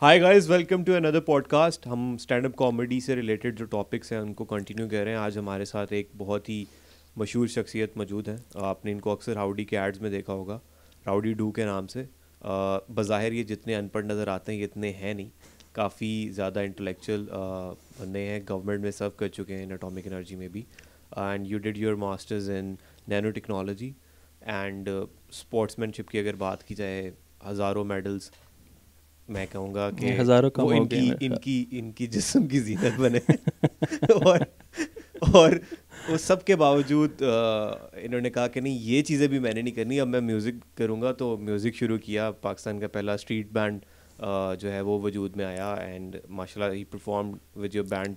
Hi guys welcome to another podcast हम stand up comedy से related जो topics हैं उनको कंटिन्यू कर रहे हैं आज हमारे साथ एक बहुत ही मशहूर शख्सियत मौजूद है आपने इनको अक्सर राउडी के एड्स में देखा होगा राउडी डू के नाम से बाहर ये जितने अनपढ़ नज़र आते हैं इतने हैं नहीं काफ़ी ज़्यादा इंटेलेक्चुअल बंदे हैं गवर्नमेंट में सर्व कर चुके हैं इन अटोमिक एनर्जी में भी and you did your masters in nanotechnology and sportsmanship की अगर बात की जाए हज़ारों मेडल्स मैं कहूँगा कि हजारों कम इनकी इनकी इनकी जिसम की जीनत बने और और उस सब के बावजूद इन्होंने कहा कि नहीं ये चीज़ें भी मैंने नहीं करनी अब मैं म्यूज़िक करूँगा तो म्यूज़िक शुरू किया पाकिस्तान का पहला स्ट्रीट बैंड जो है वो वजूद में आया एंड माशाल्लाह ही परफॉर्म विद योर बैंड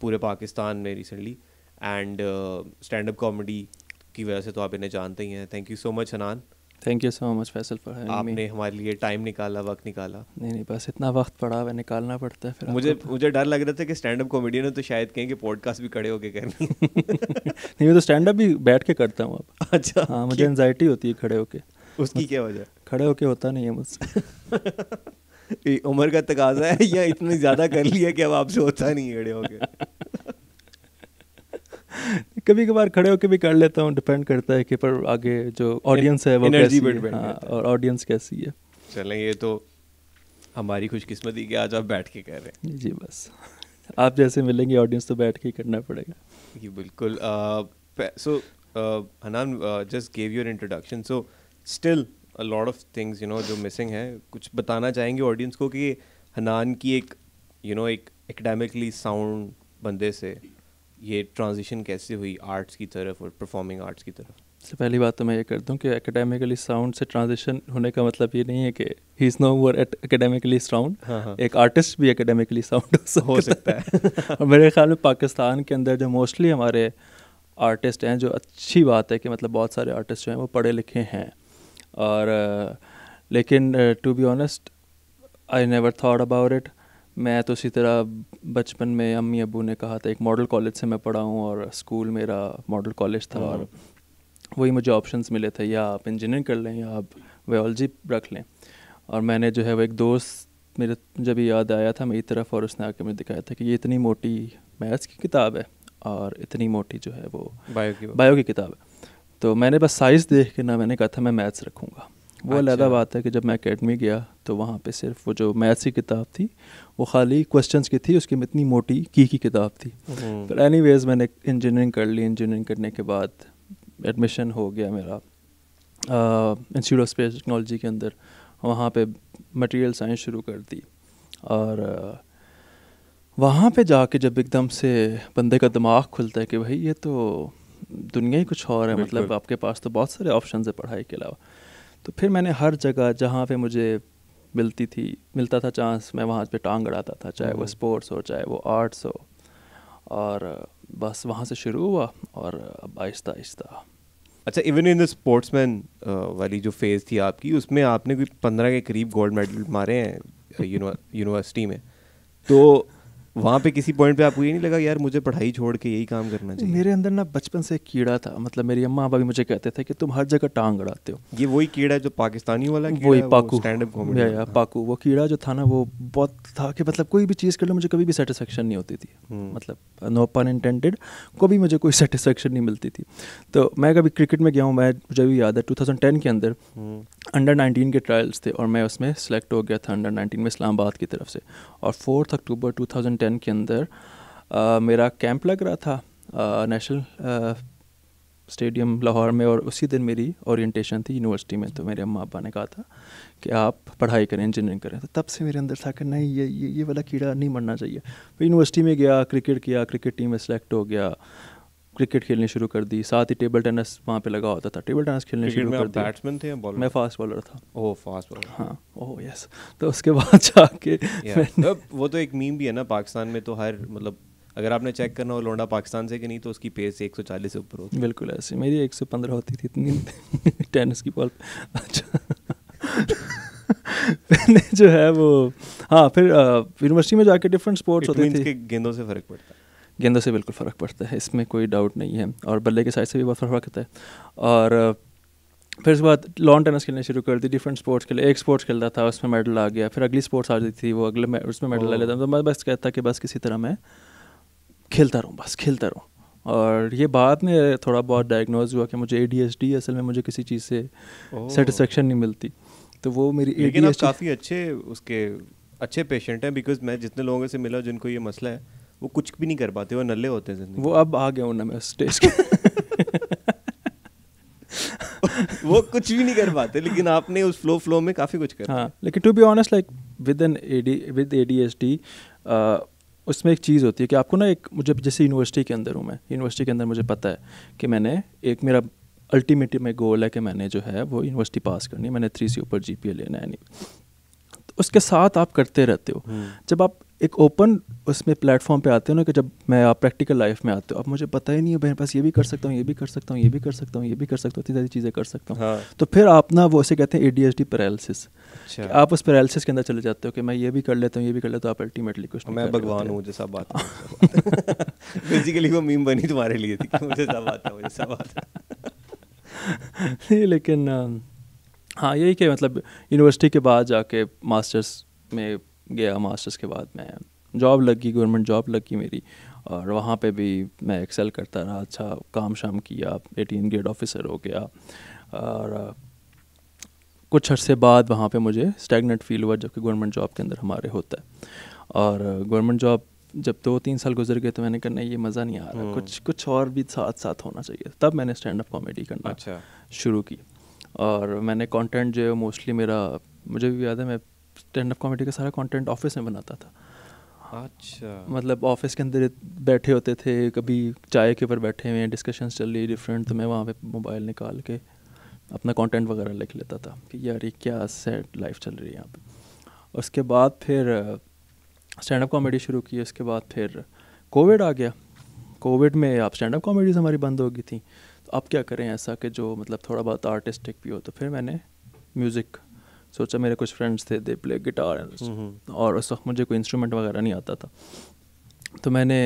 पूरे पाकिस्तान में recently and stand up comedy की वजह से तो आप इन्हें जानते ही हैं thank you so much Hanan thank you so much Faisal for आपने हमारे लिए टाइम निकाला वक्त निकाला नहीं नहीं बस इतना वक्त पड़ा हुआ निकालना पड़ता है फिर मुझे मुझे डर लग रहा था कि स्टैंड अप कॉमेडियन तो शायद कहेंगे पॉडकास्ट भी खड़े होके करना नहीं मैं तो स्टैंड अप भी बैठ के करता हूँ अब अच्छा हाँ मुझे एनजाइटी होती है खड़े होके उसकी क्या वजह खड़े होके होता नहीं है मुझसे उम्र का तकाजा है या इतनी ज़्यादा कर लिया कि अब आपसे होता नहीं है खड़े होके कभी कभार खड़े होकर भी कर लेता हूँ डिपेंड करता है कि पर आगे जो ऑडियंस है वो कैसी है हाँ, और ऑडियंस कैसी है चलें ये तो हमारी खुशकिस्मती कि आज आप बैठ के कर रहे हैं जी बस आप जैसे मिलेंगे ऑडियंस तो बैठ के करना पड़ेगा जी बिल्कुल so Hanan just gave your introduction so still a lot of things you know जो मिसिंग है कुछ बताना चाहेंगे ऑडियंस को कि हनान की एक यू you नो know, एक एकेडमिकली साउंड बंदे से ये ट्रांजिशन कैसे हुई आर्ट्स की तरफ और परफॉर्मिंग आर्ट्स की तरफ सबसे पहली बात तो मैं ये कर दूँ कि एकेडमिकली साउंड से ट्रांजिशन होने का मतलब ये नहीं है कि he is nowhere at academically sound एक आर्टिस्ट भी एकेडमिकली साउंड हो सकता है और मेरे ख्याल में पाकिस्तान के अंदर जो मोस्टली हमारे आर्टिस्ट हैं जो अच्छी बात है कि मतलब बहुत सारे आर्टिस्ट जो हैं वो पढ़े लिखे हैं और लेकिन to be honest I never thought about it मैं तो उसी तरह बचपन में अम्मी अबू ने कहा था एक मॉडल कॉलेज से मैं पढ़ा हूँ और स्कूल मेरा मॉडल कॉलेज था और हम्म। वही मुझे ऑप्शंस मिले थे या आप इंजीनियरिंग कर लें या आप बायोलॉजी रख लें और मैंने जो है वो एक दोस्त मेरे जब याद आया था मेरी तरफ और उसने आके मुझे दिखाया था कि ये इतनी मोटी मैथ्स की किताब है और इतनी मोटी जो है वो बायो की बायो की किताब है तो मैंने बस साइज़ देख के ना मैंने कहा था मैं मैथ्स रखूँगा वो अलग अच्छा। बात है कि जब मैं अकेडमी गया तो वहाँ पे सिर्फ वो जो मैथ्स की किताब थी वो खाली क्वेश्चंस की थी उसकी इतनी मोटी की की किताब थी हम्म। पर एनीवेज मैंने इंजीनियरिंग कर ली इंजीनियरिंग करने के बाद एडमिशन हो गया मेरा इंस्टीट्यूट ऑफ स्पेस टेक्नोलॉजी के अंदर वहाँ पे मटेरियल साइंस शुरू कर दी और वहाँ पे जाके जब एकदम से बंदे का दिमाग खुलता है कि भाई ये तो दुनिया ही कुछ और है मतलब आपके पास तो बहुत सारे ऑप्शन है पढ़ाई के अलावा तो फिर मैंने हर जगह जहाँ पे मुझे मिलती थी मिलता था चांस मैं वहाँ पे टांग अड़ाता था चाहे वो हम्म। स्पोर्ट्स हो चाहे वो आर्ट्स हो और बस वहाँ से शुरू हुआ और अब आहिस्ता आहिस्ता अच्छा इवन इन द स्पोर्ट्समैन वाली जो फेज़ थी आपकी उसमें आपने कोई पंद्रह के करीब गोल्ड मेडल मारे हैं यूनिवर्सिटी uh, में तो वहाँ पे किसी पॉइंट पे आपको ये नहीं लगा यार मुझे पढ़ाई छोड़ के यही काम करना चाहिए मेरे अंदर ना बचपन से कीड़ा था मतलब मेरी अम्मा भी मुझे कहते थे कि तुम हर जगह टांग अड़ाते हो ये वही कीड़ा जो पाकिस्तानी वाला वही पाकू स्टैंड पाकू वो कीड़ा जो था ना वो बहुत था कि मतलब कोई भी चीज़ कर लो मुझे कभी भी सेटिस्फेक्शन नहीं होती थी हम्म। मतलब नो पन इंटेंडेड कभी मुझे कोई सेटिस्फेक्शन नहीं मिलती थी तो मैं कभी क्रिकेट में गया हूँ मैं मुझे भी याद है टू के अंदर अंडर हम्म। नाइनटीन के ट्रायल्स थे और मैं उसमें सेलेक्ट हो गया था अंडर नाइनटीन में इस्लामाबाद की तरफ से और फोर्थ अक्टूबर टू 2010 के अंदर आ, मेरा कैंप लग रहा था नेशनल स्टेडियम लाहौर में और उसी दिन मेरी ओरिएंटेशन थी यूनिवर्सिटी में तो मेरे अम्मा अब्बा ने कहा था कि आप पढ़ाई करें इंजीनियरिंग करें तो तब से मेरे अंदर था कि नहीं ये ये ये वाला कीड़ा नहीं मरना चाहिए फिर तो यूनिवर्सिटी में गया क्रिकेट किया क्रिकेट टीम में सेलेक्ट हो गया क्रिकेट खेलने शुरू कर दी साथ ही टेबल टेनिस वहाँ पे लगा होता था टेबल टेनिस खेलने शुरू कर दिया बैट्समैन थे बॉलर मैं फास्ट बॉलर था ओह फास्ट बॉलर हाँ ओह यस तो उसके बाद जाके yeah. तो वो तो एक मीम भी है ना पाकिस्तान में तो हर मतलब अगर आपने चेक करना हो लौंडा पाकिस्तान से कि नहीं तो उसकी पेस एक से ऊपर होती बिल्कुल ऐसे मेरी एक होती थी इतनी टेनिस की बॉल अच्छा जो है वो हाँ फिर यूनिवर्सिटी में जाके डिफरेंट स्पोर्ट्स होते थे गेंदों से फर्क पड़ता है गेंदों से बिल्कुल फ़र्क पड़ता है इसमें कोई डाउट नहीं है और बल्ले के साइड से भी बहुत फ़र्क पड़ता है और फिर उसके बाद लॉन्ग टेनिस खेलने शुरू कर दी डिफरेंट स्पोर्ट्स खेले एक स्पोर्ट्स खेलता था उसमें मेडल आ गया फिर अगली स्पोर्ट्स आ जाती थी वो अगले में उसमें मेडल आ लेता तो मैं बस कहता कि बस किसी तरह मैं खेलता रहूँ बस खेलता रहूँ और ये बात में थोड़ा बहुत डायग्नोज हुआ कि मुझे ए असल में मुझे किसी चीज़ से सेटिस्फेक्शन नहीं मिलती तो वो मेरी लेकिन आप काफ़ी अच्छे उसके अच्छे पेशेंट हैं बिकॉज मैं जितने लोगों से मिला जिनको ये मसला है वो कुछ भी नहीं कर पाते वो नल्ले होते हैं वो अब आ गया हूँ ना मैं स्टेज के वो कुछ भी नहीं कर पाते लेकिन आपने उस फ्लो फ्लो में काफ़ी कुछ कर हाँ लेकिन to be honest like with an A D with A D S D उसमें एक चीज़ होती है कि आपको ना एक मुझे जैसे यूनिवर्सिटी के अंदर हूँ मैं यूनिवर्सिटी के अंदर मुझे पता है कि मैंने एक मेरा अल्टीमेट में गोल है कि मैंने जो है वो यूनिवर्सिटी पास करनी है मैंने थ्री से ऊपर जी लेना है नहीं तो उसके साथ आप करते रहते हो हम्म। जब आप एक ओपन उसमें प्लेटफॉर्म पे आते हो ना कि जब मैं आप प्रैक्टिकल लाइफ में आते हो अब मुझे पता ही नहीं है मेरे पास ये भी कर सकता हूँ ये भी कर सकता हूँ ये भी कर सकता हूँ ये भी कर सकता हूँ इतनी सारी चीज़ें कर सकता हूँ हाँ। तो फिर आप ना वो उसे कहते हैं A D H D paralysis आप उस पैरालिसिस के अंदर चले जाते हो कि मैं ये भी कर लेता हूँ ये भी कर लेता हूँ आप अल्टीमेटली कुछ मैं भगवान हूँ जैसा बात बेसिकली वो मीम बनी तुम्हारे लिए थी मुझे सब आता मुझे सब लेकिन हाँ यही कि मतलब यूनिवर्सिटी के बाद जाके मास्टर्स में गया मास्टर्स के बाद मैं जॉब लगी गवर्नमेंट जॉब लगी मेरी और वहाँ पे भी मैं एक्सेल करता रहा अच्छा काम शाम किया एटीन ग्रेड ऑफिसर हो गया और कुछ अरसे बाद वहाँ पे मुझे स्टैगनेट फील हुआ जबकि गवर्नमेंट जॉब के अंदर हमारे होता है और गवर्नमेंट जॉब जब दो तीन साल गुजर गए तो मैंने कहा नहीं ये मज़ा नहीं आ रहा हम्म। कुछ कुछ और भी साथ साथ होना चाहिए तब मैंने स्टैंड अप कॉमेडी करना अच्छा। शुरू की और मैंने कंटेंट जो है मोस्टली मेरा मुझे भी याद है मैं स्टैंड अप कॉमेडी का सारा कंटेंट ऑफिस में बनाता था अच्छा मतलब ऑफिस के अंदर बैठे होते थे कभी चाय के ऊपर बैठे हुए हैं डिस्कशंस चल रही डिफरेंट तो मैं वहाँ पे मोबाइल निकाल के अपना कंटेंट वगैरह लिख लेता था कि यार ये क्या सेट लाइफ चल रही है यहाँ पे उसके बाद फिर स्टैंड अप कॉमेडी शुरू की उसके बाद फिर कोविड आ गया कोविड में आप स्टैंड अप कॉमेडीज़ हमारी बंद हो गई थी तो आप क्या करें ऐसा कि जो मतलब थोड़ा बहुत आर्टिस्टिक भी हो तो फिर मैंने म्यूज़िक सोचा मेरे कुछ फ्रेंड्स थे दे प्ले गिटार और उस वक्त मुझे कोई इंस्ट्रूमेंट वगैरह नहीं आता था तो मैंने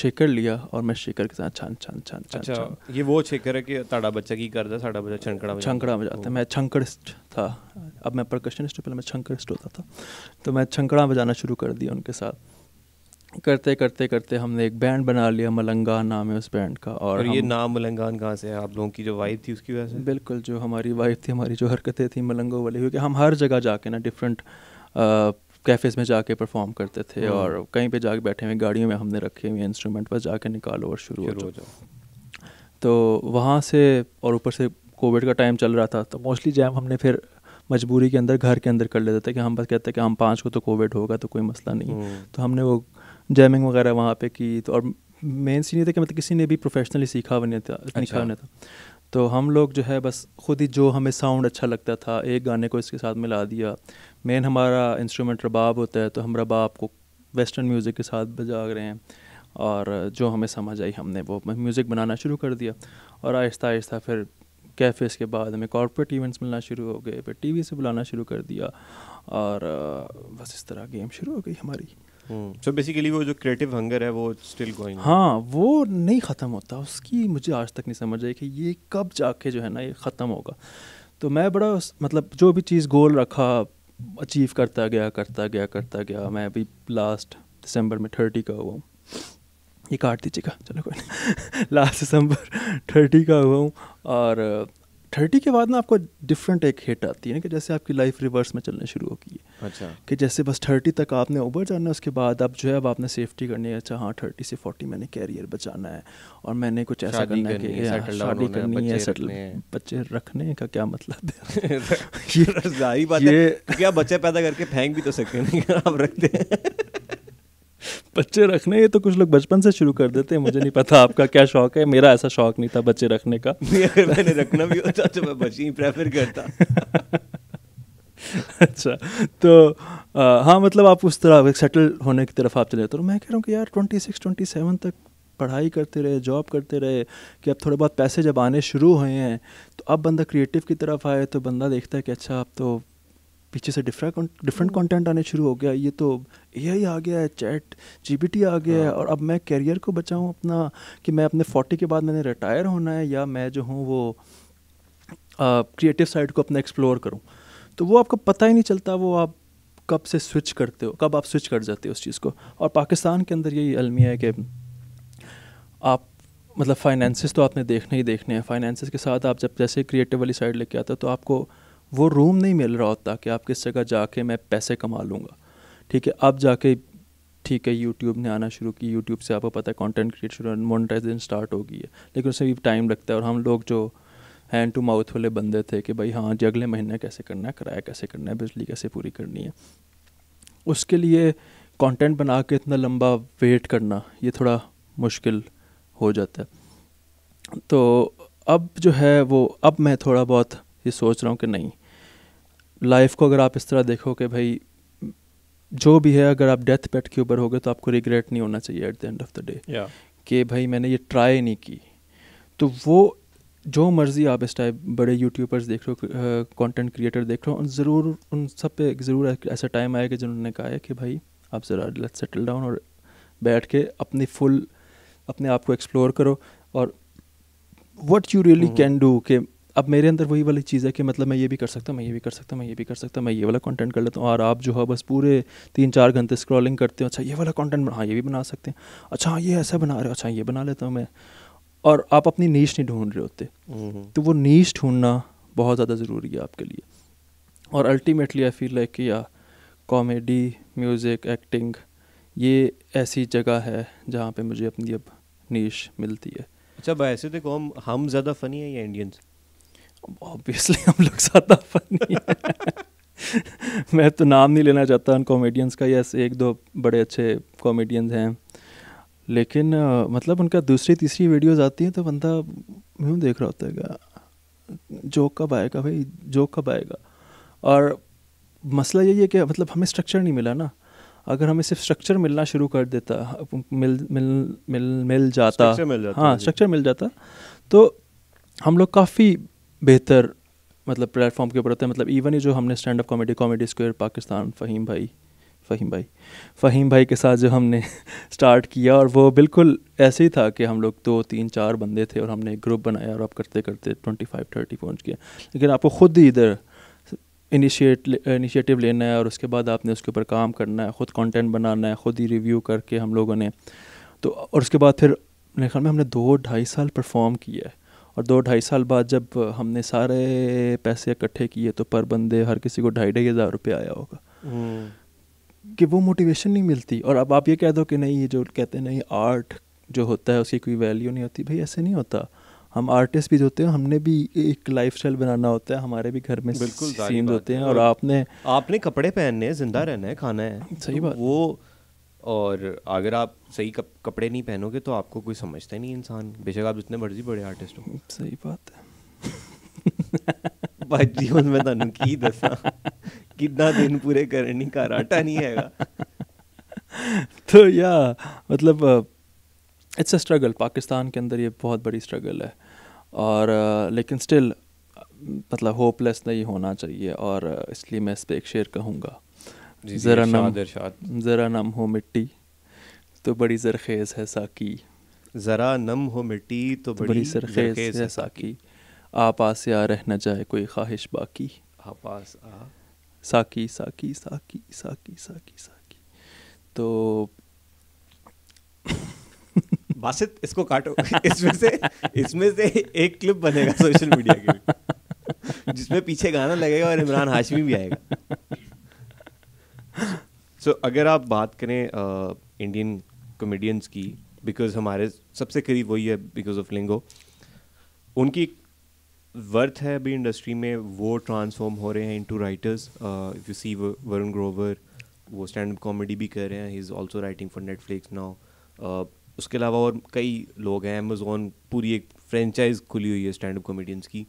शेकर लिया और मैं शेकर के साथ छान छान छान छान अच्छा, ये वो शेकर है कि ताड़ा बच्चा की करता साढ़ा बच्चा छंकड़ा छंकड़ा बजाता है मैं छंकड़स्ट था अब मैं परकशनिस्ट पहले मैं छंकड़स्ट होता था तो मैं छंकड़ा बजाना शुरू कर दिया उनके साथ करते करते करते हमने एक बैंड बना लिया मलंगान नाम है उस बैंड का और, और ये नाम मलंगान कहाँ से है आप लोगों की जो वाइफ थी उसकी वजह से बिल्कुल जो हमारी वाइफ थी हमारी जो हरकतें थी मलंगों वाली क्योंकि हम हर जगह जाके ना डिफरेंट कैफ़ेज़ में जाके परफॉर्म करते थे हम्म। और कहीं पे जाके बैठे हुए गाड़ियों में हमने रखे हुए इंस्ट्रूमेंट बस जाके निकालो और शुरू हो जाओ तो वहाँ से और ऊपर से कोविड का टाइम चल रहा था तो मोस्टली जैम हमने फिर मजबूरी के अंदर घर के अंदर कर लेते थे कि हम बस कहते हैं कि हम पाँच को तो कोविड होगा तो कोई मसला नहीं हम्म। तो हमने वो जैमिंग वगैरह वहाँ पे की तो और मेन सीन ये था कि मतलब किसी ने भी प्रोफेशनली सीखा हुआ नहीं था अच्छा। नहीं था तो हम लोग जो है बस खुद ही जो हमें साउंड अच्छा लगता था एक गाने को इसके साथ मिला दिया मेन हमारा इंस्ट्रूमेंट रबाब होता है तो हम रबाब को वेस्टर्न म्यूज़िक के साथ बजा रहे हैं और जो हमें समझ आई हमने वो म्यूज़िक बनाना शुरू कर दिया और आहिस्ता आहिस्ता फिर कैफ़ेज़ के बाद हमें कॉरपोरेट इवेंट्स मिलना शुरू हो गए फिर टीवी से बुलाना शुरू कर दिया और बस इस तरह गेम शुरू हो गई हमारी सो बेसिकली वो जो क्रिएटिव हंगर है वो स्टिल गोइंग हाँ वो नहीं ख़त्म होता उसकी मुझे आज तक नहीं समझ आई कि ये कब जाके जो है ना ये ख़त्म होगा तो मैं बड़ा मतलब जो भी चीज़ गोल रखा अचीव करता गया करता गया करता गया मैं अभी लास्ट दिसंबर में थर्टी का हुआ हूँ ये काट दीजिएगा चलो कोई लास्ट दिसंबर थर्टी का हुआ हूँ और थर्टी के बाद ना आपको डिफरेंट एक हिट आती है ना कि जैसे आपकी लाइफ रिवर्स में चलने शुरू है अच्छा कि जैसे बस थर्टी तक आपने ऊबर जाना है उसके बाद अब जो है अब आपने सेफ्टी करनी है अच्छा हाँ थर्टी से फोर्टी मैंने कैरियर बचाना है और मैंने कुछ ऐसा करना है कि शादी करनी है सेटल हाँ, बच्चे रखने का क्या मतलब है ये बात है क्या बच्चे पैदा करके फेंक भी तो सकते हैं आप रखते हैं बच्चे रखने ये तो कुछ लोग बचपन से शुरू कर देते हैं मुझे नहीं पता आपका क्या शौक है मेरा ऐसा शौक नहीं था बच्चे रखने का मैंने रखना भी होता तो मैं बच्चे ही प्रेफर करता अच्छा तो आ, हाँ मतलब आप उस तरह सेटल होने की तरफ आप चले जाते हो तो मैं कह रहा हूँ कि यार ट्वेंटी सिक्स ट्वेंटी सेवन तक पढ़ाई करते रहे जॉब करते रहे कि अब थोड़े बहुत पैसे जब आने शुरू हुए हैं तो अब बंदा क्रिएटिव की तरफ आए तो बंदा देखता है कि अच्छा अब तो पीछे से डिफरेंट डिफरेंट कंटेंट आने शुरू हो गया ये तो ए आ गया है चैट जी आ गया है हाँ। और अब मैं कैरियर को बचाऊँ अपना कि मैं अपने फोर्टी के बाद मैंने रिटायर होना है या मैं जो हूँ वो क्रिएटिव साइड को अपना एक्सप्लोर करूँ तो वो आपको पता ही नहीं चलता वो आप कब से स्विच करते हो कब आप स्विच कर जाते हो उस चीज़ को और पाकिस्तान के अंदर यही अलमिया है कि आप मतलब फाइनेंसिस तो आपने देखने ही देखने हैं फाइनेंसिस के साथ आप जब जैसे क्रिएटिव वाली साइड लेके आता तो आपको वो रूम नहीं मिल रहा होता कि आप किस जगह जाके मैं पैसे कमा लूँगा ठीक है अब जाके ठीक है यूट्यूब ने आना शुरू की यूट्यूब से आपको पता है कॉन्टेंट क्रिएट शुरू मोनिटाइजेशन स्टार्ट हो गई है लेकिन उसमें भी टाइम लगता है और हम लोग जो हैंड टू माउथ वाले बंदे थे कि भाई हाँ जी अगले महीने कैसे करना है किराया कैसे करना है बिजली कैसे पूरी करनी है उसके लिए कंटेंट बना के इतना लंबा वेट करना ये थोड़ा मुश्किल हो जाता है तो अब जो है वो अब मैं थोड़ा बहुत ये सोच रहा हूँ कि नहीं लाइफ को अगर आप इस तरह देखो कि भाई जो भी है अगर आप डेथ पेट के ऊपर गए तो आपको रिग्रेट नहीं होना चाहिए at the end of the day कि भाई मैंने ये ट्राई नहीं की तो वो जो मर्ज़ी आप इस टाइप बड़े यूट्यूबर्स देख रहे हो कंटेंट क्रिएटर देख रहे हो ज़रूर उन सब पे ज़रूर ऐसा टाइम आएगा जिन्होंने कहा है कि भाई आप ज़रा लेट्स सेटल डाउन और बैठ के अपनी फुल अपने आप को एक्सप्लोर करो और what you really can do कि अब मेरे अंदर वही वाली चीज़ है कि मतलब मैं ये भी कर सकता हूँ मैं ये भी कर सकता मैं ये भी कर सकता मैं ये वाला कंटेंट कर लेता हूँ और आप जो है बस पूरे तीन चार घंटे स्क्रॉलिंग करते हो अच्छा ये वाला कंटेंट बना हाँ ये भी बना सकते हैं अच्छा हाँ, ये ऐसा बना रहे हो अच्छा ये बना लेता हूँ मैं और आप अपनी नीच नहीं ढूंढ रहे होते हम्म। तो वो नीच ढूंढना बहुत ज़्यादा ज़रूरी है आपके लिए और अल्टीमेटली आई फील लाइक कि या कॉमेडी म्यूज़िक एक्टिंग ये ऐसी जगह है जहाँ पे मुझे अपनी अब नीच मिलती है अच्छा वैसे देखो हम हम ज़्यादा फ़नी है या इंडियंस ऑब्वियसली हम लोग ज्यादा फनी मैं तो नाम नहीं लेना चाहता उन कॉमेडियंस का यस एक दो बड़े अच्छे कॉमेडियंस हैं लेकिन आ, मतलब उनका दूसरी तीसरी वीडियोस आती हैं तो बंदा यूँ देख रहा होता है जोक कब आएगा भाई जोक कब आएगा और मसला यही है कि मतलब हमें स्ट्रक्चर नहीं मिला ना अगर हमें सिर्फ स्ट्रक्चर मिलना शुरू कर देता मिल मिल मिल मिल जाता, मिल जाता हाँ स्ट्रक्चर हाँ मिल जाता तो हम लोग काफ़ी बेहतर मतलब प्लेटफॉर्म के ऊपर होता है मतलब इवन ही जो हमने stand up comedy comedy square Pakistan Faheem भाई फ़हीम भाई फ़हीम भाई के साथ जो हमने स्टार्ट किया और वो बिल्कुल ऐसे ही था कि हम लोग दो तीन चार बंदे थे और हमने एक ग्रुप बनाया और आप करते करते ट्वेंटी फाइव थर्टी पहुँच गया लेकिन आपको ख़ुद ही इधर इनिशिएट इनिशिएटिव लेना है और उसके बाद आपने उसके ऊपर काम करना है ख़ुद कंटेंट बनाना है ख़ुद ही रिव्यू करके हम लोगों ने तो और उसके बाद फिर मेरे ख्याल में हमने दो ढाई साल परफॉर्म किया है और दो ढाई साल बाद जब हमने सारे पैसे इकट्ठे किए तो पर बंदे हर किसी को ढाई ढाई हज़ार रुपये आया होगा हम्म। कि वो मोटिवेशन नहीं मिलती और अब आप ये कह दो कि नहीं ये जो कहते हैं नहीं आर्ट जो होता है उसकी कोई वैल्यू नहीं होती भाई ऐसे नहीं होता हम आर्टिस्ट भी होते हैं हमने भी एक लाइफ स्टाइल बनाना होता है हमारे भी घर में बिल्कुल होते हैं और आपने आपने कपड़े पहनने हैं जिंदा रहना है खाना है सही तो बात वो और अगर आप सही कप, कपड़े नहीं पहनोगे तो आपको कोई समझता ही नहीं इंसान बेशक आप जितने मर्जी बड़े आर्टिस्ट हो सही बात है भाजी जीवन में ਤੁਹਾਨੂੰ ਕੀ ਦੱਸਾਂ ਕਿੰਨਾ ਦਿਨ ਪੂਰੇ ਕਰਨ ਨਹੀਂ आटा नहीं है तो या मतलब इट्स अ स्ट्रगल पाकिस्तान के अंदर ये बहुत बड़ी स्ट्रगल है और uh, लेकिन स्टिल uh, मतलब होपलेस नहीं होना चाहिए और uh, इसलिए मैं इस पर एक शेर कहूँगा ज़रा नम ज़रा नम हो मिट्टी तो, तो बड़ी जरखेज़ है साकी ज़रा नम हो मिट्टी तो बड़ी, जरखेज़ है, साकी आप आस आ रह न जाए कोई ख्वाहिश बाकी आप आस आ साकी साकी साकी साकी साकी साकी तो बासित इसको काटो इसमें से इसमें से एक क्लिप बनेगा सोशल मीडिया के जिसमें पीछे गाना लगेगा और इमरान हाशमी भी आएगा सो अगर आप बात करें इंडियन कॉमेडियंस की बिकॉज हमारे सबसे करीब वही है बिकॉज ऑफ लिंगो उनकी वर्थ है अभी इंडस्ट्री में वो ट्रांसफॉर्म हो रहे हैं into writers if you see Varun Grover वो स्टैंड अप कॉमेडी भी कर रहे हैं he is also writing for Netflix now उसके अलावा और कई लोग हैं अमेजोन पूरी एक फ्रेंचाइज खुली हुई है स्टैंड अप कॉमेडियंस की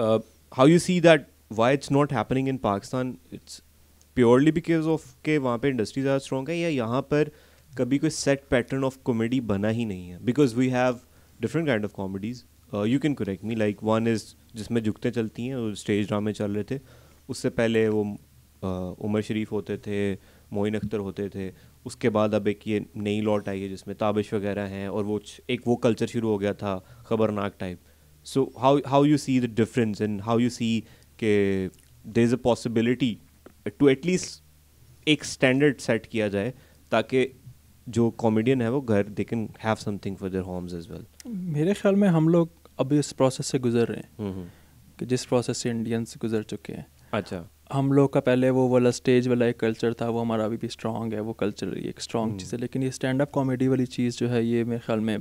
how you see that why it's not happening in Pakistan it's purely because of के वहाँ पे इंडस्ट्री ज़्यादा स्ट्रॉन्ग है या यहाँ पर कभी कोई सेट पैटर्न ऑफ कॉमेडी बना ही नहीं है because we have different kind of comedies you can correct me like one is जिसमें झुकते चलती हैं स्टेज ड्रामे चल रहे थे उससे पहले वो uh, उमर शरीफ होते थे मोइन अख्तर होते थे उसके बाद अब एक ये नई लॉट आई है जिसमें ताबिश वगैरह हैं और वो एक वो कल्चर शुरू हो गया था Khabarnaak type so how how you see the difference and how you see के they is a possibility to at least एक स्टैंडर्ड सेट किया जाए ताकि जो कॉमेडियन है वो घर they can have something for their homes as well मेरे ख्याल में हम लोग अभी इस प्रोसेस से गुजर रहे हैं हम्म, हम्म। कि जिस प्रोसेस से इंडियंस गुजर चुके हैं अच्छा हम लोग का पहले वो वाला स्टेज वाला एक कल्चर था वो हमारा अभी भी स्ट्रॉन्ग है वो कल्चर एक स्ट्रॉन्ग हम्म। चीज़ है लेकिन ये स्टैंड अप कॉमेडी वाली चीज़ जो है ये मेरे ख्याल में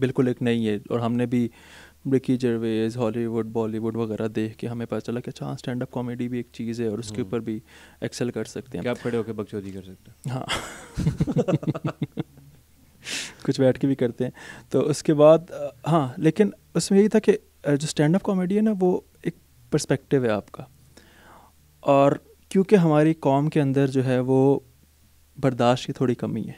बिल्कुल एक नहीं है और हमने भी रिकी जरवेज हॉलीवुड बॉलीवुड वगैरह देख के हमें पता चला कि अच्छा स्टैंड अप कॉमेडी भी एक चीज़ है और उसके हम्म। ऊपर भी एक्सेल कर सकते हैं आप खड़े होकर बकचोदी कर सकते हैं हाँ कुछ बैठ के भी करते हैं तो उसके बाद हाँ लेकिन उसमें यही था कि जो स्टैंड अप कॉमेडी है ना वो एक पर्सपेक्टिव है आपका और क्योंकि हमारी कॉम के अंदर जो है वो बर्दाश्त की थोड़ी कमी है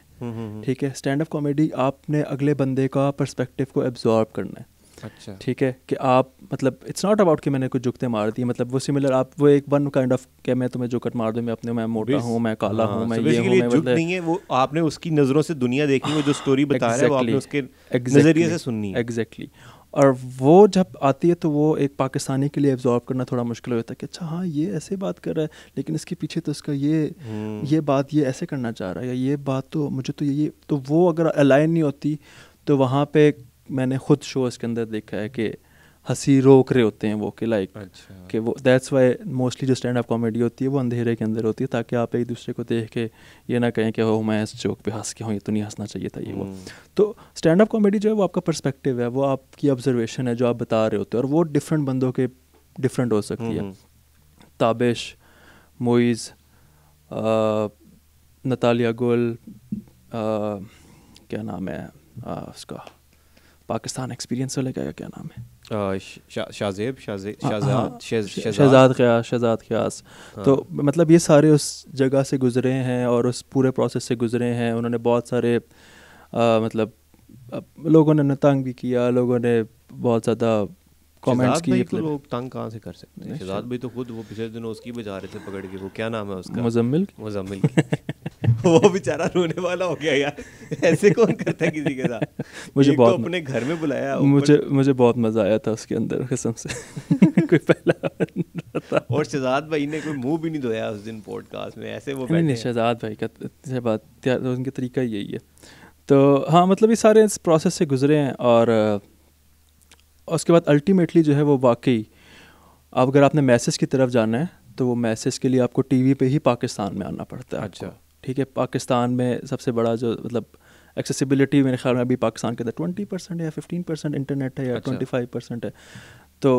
ठीक है स्टैंड अप कॉमेडी आपने अगले बंदे का पर्सपेक्टिव को एब्जॉर्ब करना है अच्छा ठीक है कि आप मतलब इट्स नॉट अबाउट कि मैंने कुछ जुकते मार दिए मतलब वो सिमिलर आप वो एक वन काइंड ऑफ कि मैं तुम्हें जुकट मार दूं मैं अपने मैं मोटा हूँ मैं काला हूँ हाँ, मैं ये हूँ जुक मतलब नहीं है वो आपने उसकी नजरों से दुनिया देखी वो जो स्टोरी बता रहा है वो आपने उसके नजरिए से सुननी है एग्जैक्टली और वो जब आती है तो वो एक पाकिस्तानी के लिए एब्जॉर्व करना थोड़ा मुश्किल हो जाता है कि अच्छा हाँ ये ऐसे बात कर रहा है लेकिन इसके पीछे तो इसका ये हम्म। ये बात ये ऐसे करना चाह रहा है ये बात तो मुझे तो ये तो वो अगर अलाइन नहीं होती तो वहाँ पे मैंने खुद शो इसके अंदर देखा है कि हंसी रोक रहे होते हैं वो कि लाइक अच्छा। कि वो दैट्स वाई मोस्टली जो स्टैंड अप कॉमेडी होती है वो अंधेरे के अंदर होती है ताकि आप एक दूसरे को देख के ये ना कहें कि हो मैं इस जोक पे हंस के हूँ ये तो नहीं हंसना चाहिए था ये वो हम्म। तो स्टैंड अप कॉमेडी जो है वो आपका पर्सपेक्टिव है वो आपकी ऑब्जर्वेशन है जो आप बता रहे होते हैं और वो डिफरेंट बंदों के डिफरेंट हो सकती है हम्म, हम्म। ताबिश मोइज़ नतालिया गुल क्या नाम है उसका पाकिस्तान एक्सपीरियंस वाले क्या क्या नाम है शाजेब हाँ, हाँ, शहजाद ख्यास शहजाद क्यास हाँ। तो मतलब ये सारे उस जगह से गुजरे हैं और उस पूरे प्रोसेस से गुजरे हैं उन्होंने बहुत सारे मतलब लोगों ने तंग भी किया लोगों ने बहुत ज़्यादा कमेंट्स किए लोग तंग कहाँ से कर सकते हैं शहजाद भाई तो खुद वो पिछले दिनों उसकी बजा रहे थे पकड़ के वो क्या नाम है उसका मुजम्मिल मुजम्मिल वो बेचारा रोने वाला हो गया यार ऐसे कौन करता है किसी के साथ मुझे तो बहुत तो अपने घर में बुलाया मुझे मुझे बहुत मजा आया था उसके अंदर कसम से कोई पहला और शहजाद भाई ने कोई मुंह भी नहीं धोया उस दिन पॉडकास्ट में ऐसे वो नहीं शहजाद भाई का बात उनका तरीका यही है तो हाँ मतलब ये सारे इस प्रोसेस से गुजरे हैं और उसके बाद अल्टीमेटली जो है वो वाकई अब अगर आपने मैसेज की तरफ जाना है तो वो मैसेज के लिए आपको टीवी पे ही पाकिस्तान में आना पड़ता है अच्छा ठीक है पाकिस्तान में सबसे बड़ा जो मतलब एक्सेसिबिलिटी मेरे ख्याल में अभी पाकिस्तान के अंदर ट्वेंटी परसेंट या फिफ्टीन परसेंट इंटरनेट है या ट्वेंटी फाइव परसेंट है तो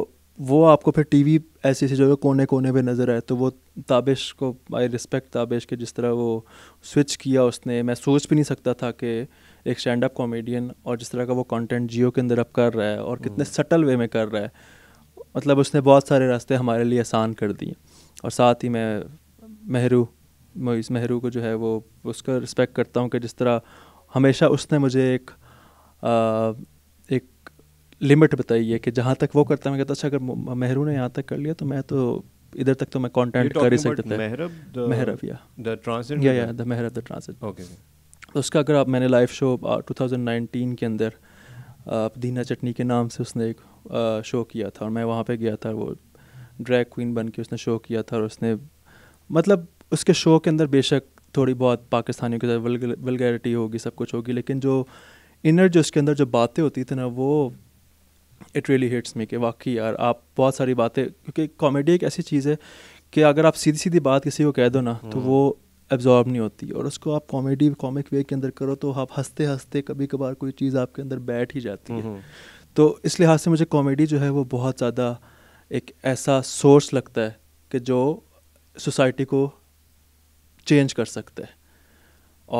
वो आपको फिर वी ऐसी ऐसी जो कोने कोने पर नज़र आए तो वो ताबिश को आई रिस्पेक्ट ताबिश के जिस तरह वो स्विच किया उसने मैं सोच भी नहीं सकता था कि एक स्टैंड अप कॉमेडियन और जिस तरह का वो कंटेंट जियो के अंदर अब कर रहा है और कितने सटल हम्म। वे में कर रहा है मतलब उसने बहुत सारे रास्ते हमारे लिए आसान कर दिए और साथ ही मैं महरू मोइस मेहरू को जो है वो उसका रिस्पेक्ट करता हूँ कि जिस तरह हमेशा उसने मुझे एक आ, एक लिमिट बताई है कि जहाँ तक वो करता मैं कहता अच्छा अगर मेहरू ने यहाँ तक कर लिया तो मैं तो इधर तक तो मैं कंटेंट कर ही सकता था मेहरब या द ट्रांसिट या या द मेहरब द ट्रांसिट ओके तो उसका अगर आप मैंने लाइव शो uh, 2019 के अंदर दीना चटनी के नाम से उसने एक शो किया था और मैं वहाँ पे गया था वो ड्रैग क्वीन बन के उसने शो किया था और उसने मतलब उसके शो के अंदर बेशक थोड़ी बहुत पाकिस्तानियों के साथ वलगैरिटी होगी सब कुछ होगी लेकिन जो इनर जो उसके अंदर जो बातें होती थी ना वो इट रियली हिट्स मी कि वाकई यार आप बहुत सारी बातें क्योंकि कॉमेडी एक ऐसी चीज़ है कि अगर आप सीधी सीधी बात किसी को कह दो ना तो हम्म। वो एब्जॉर्ब नहीं होती और उसको आप कॉमेडी कॉमिक वे के अंदर करो तो आप हंसते हंसते कभी कभार कोई चीज़ आपके अंदर बैठ ही जाती है हम्म। तो इस लिहाज से मुझे कॉमेडी जो है वो बहुत ज़्यादा एक ऐसा सोर्स लगता है कि जो सोसाइटी को चेंज कर सकते हैं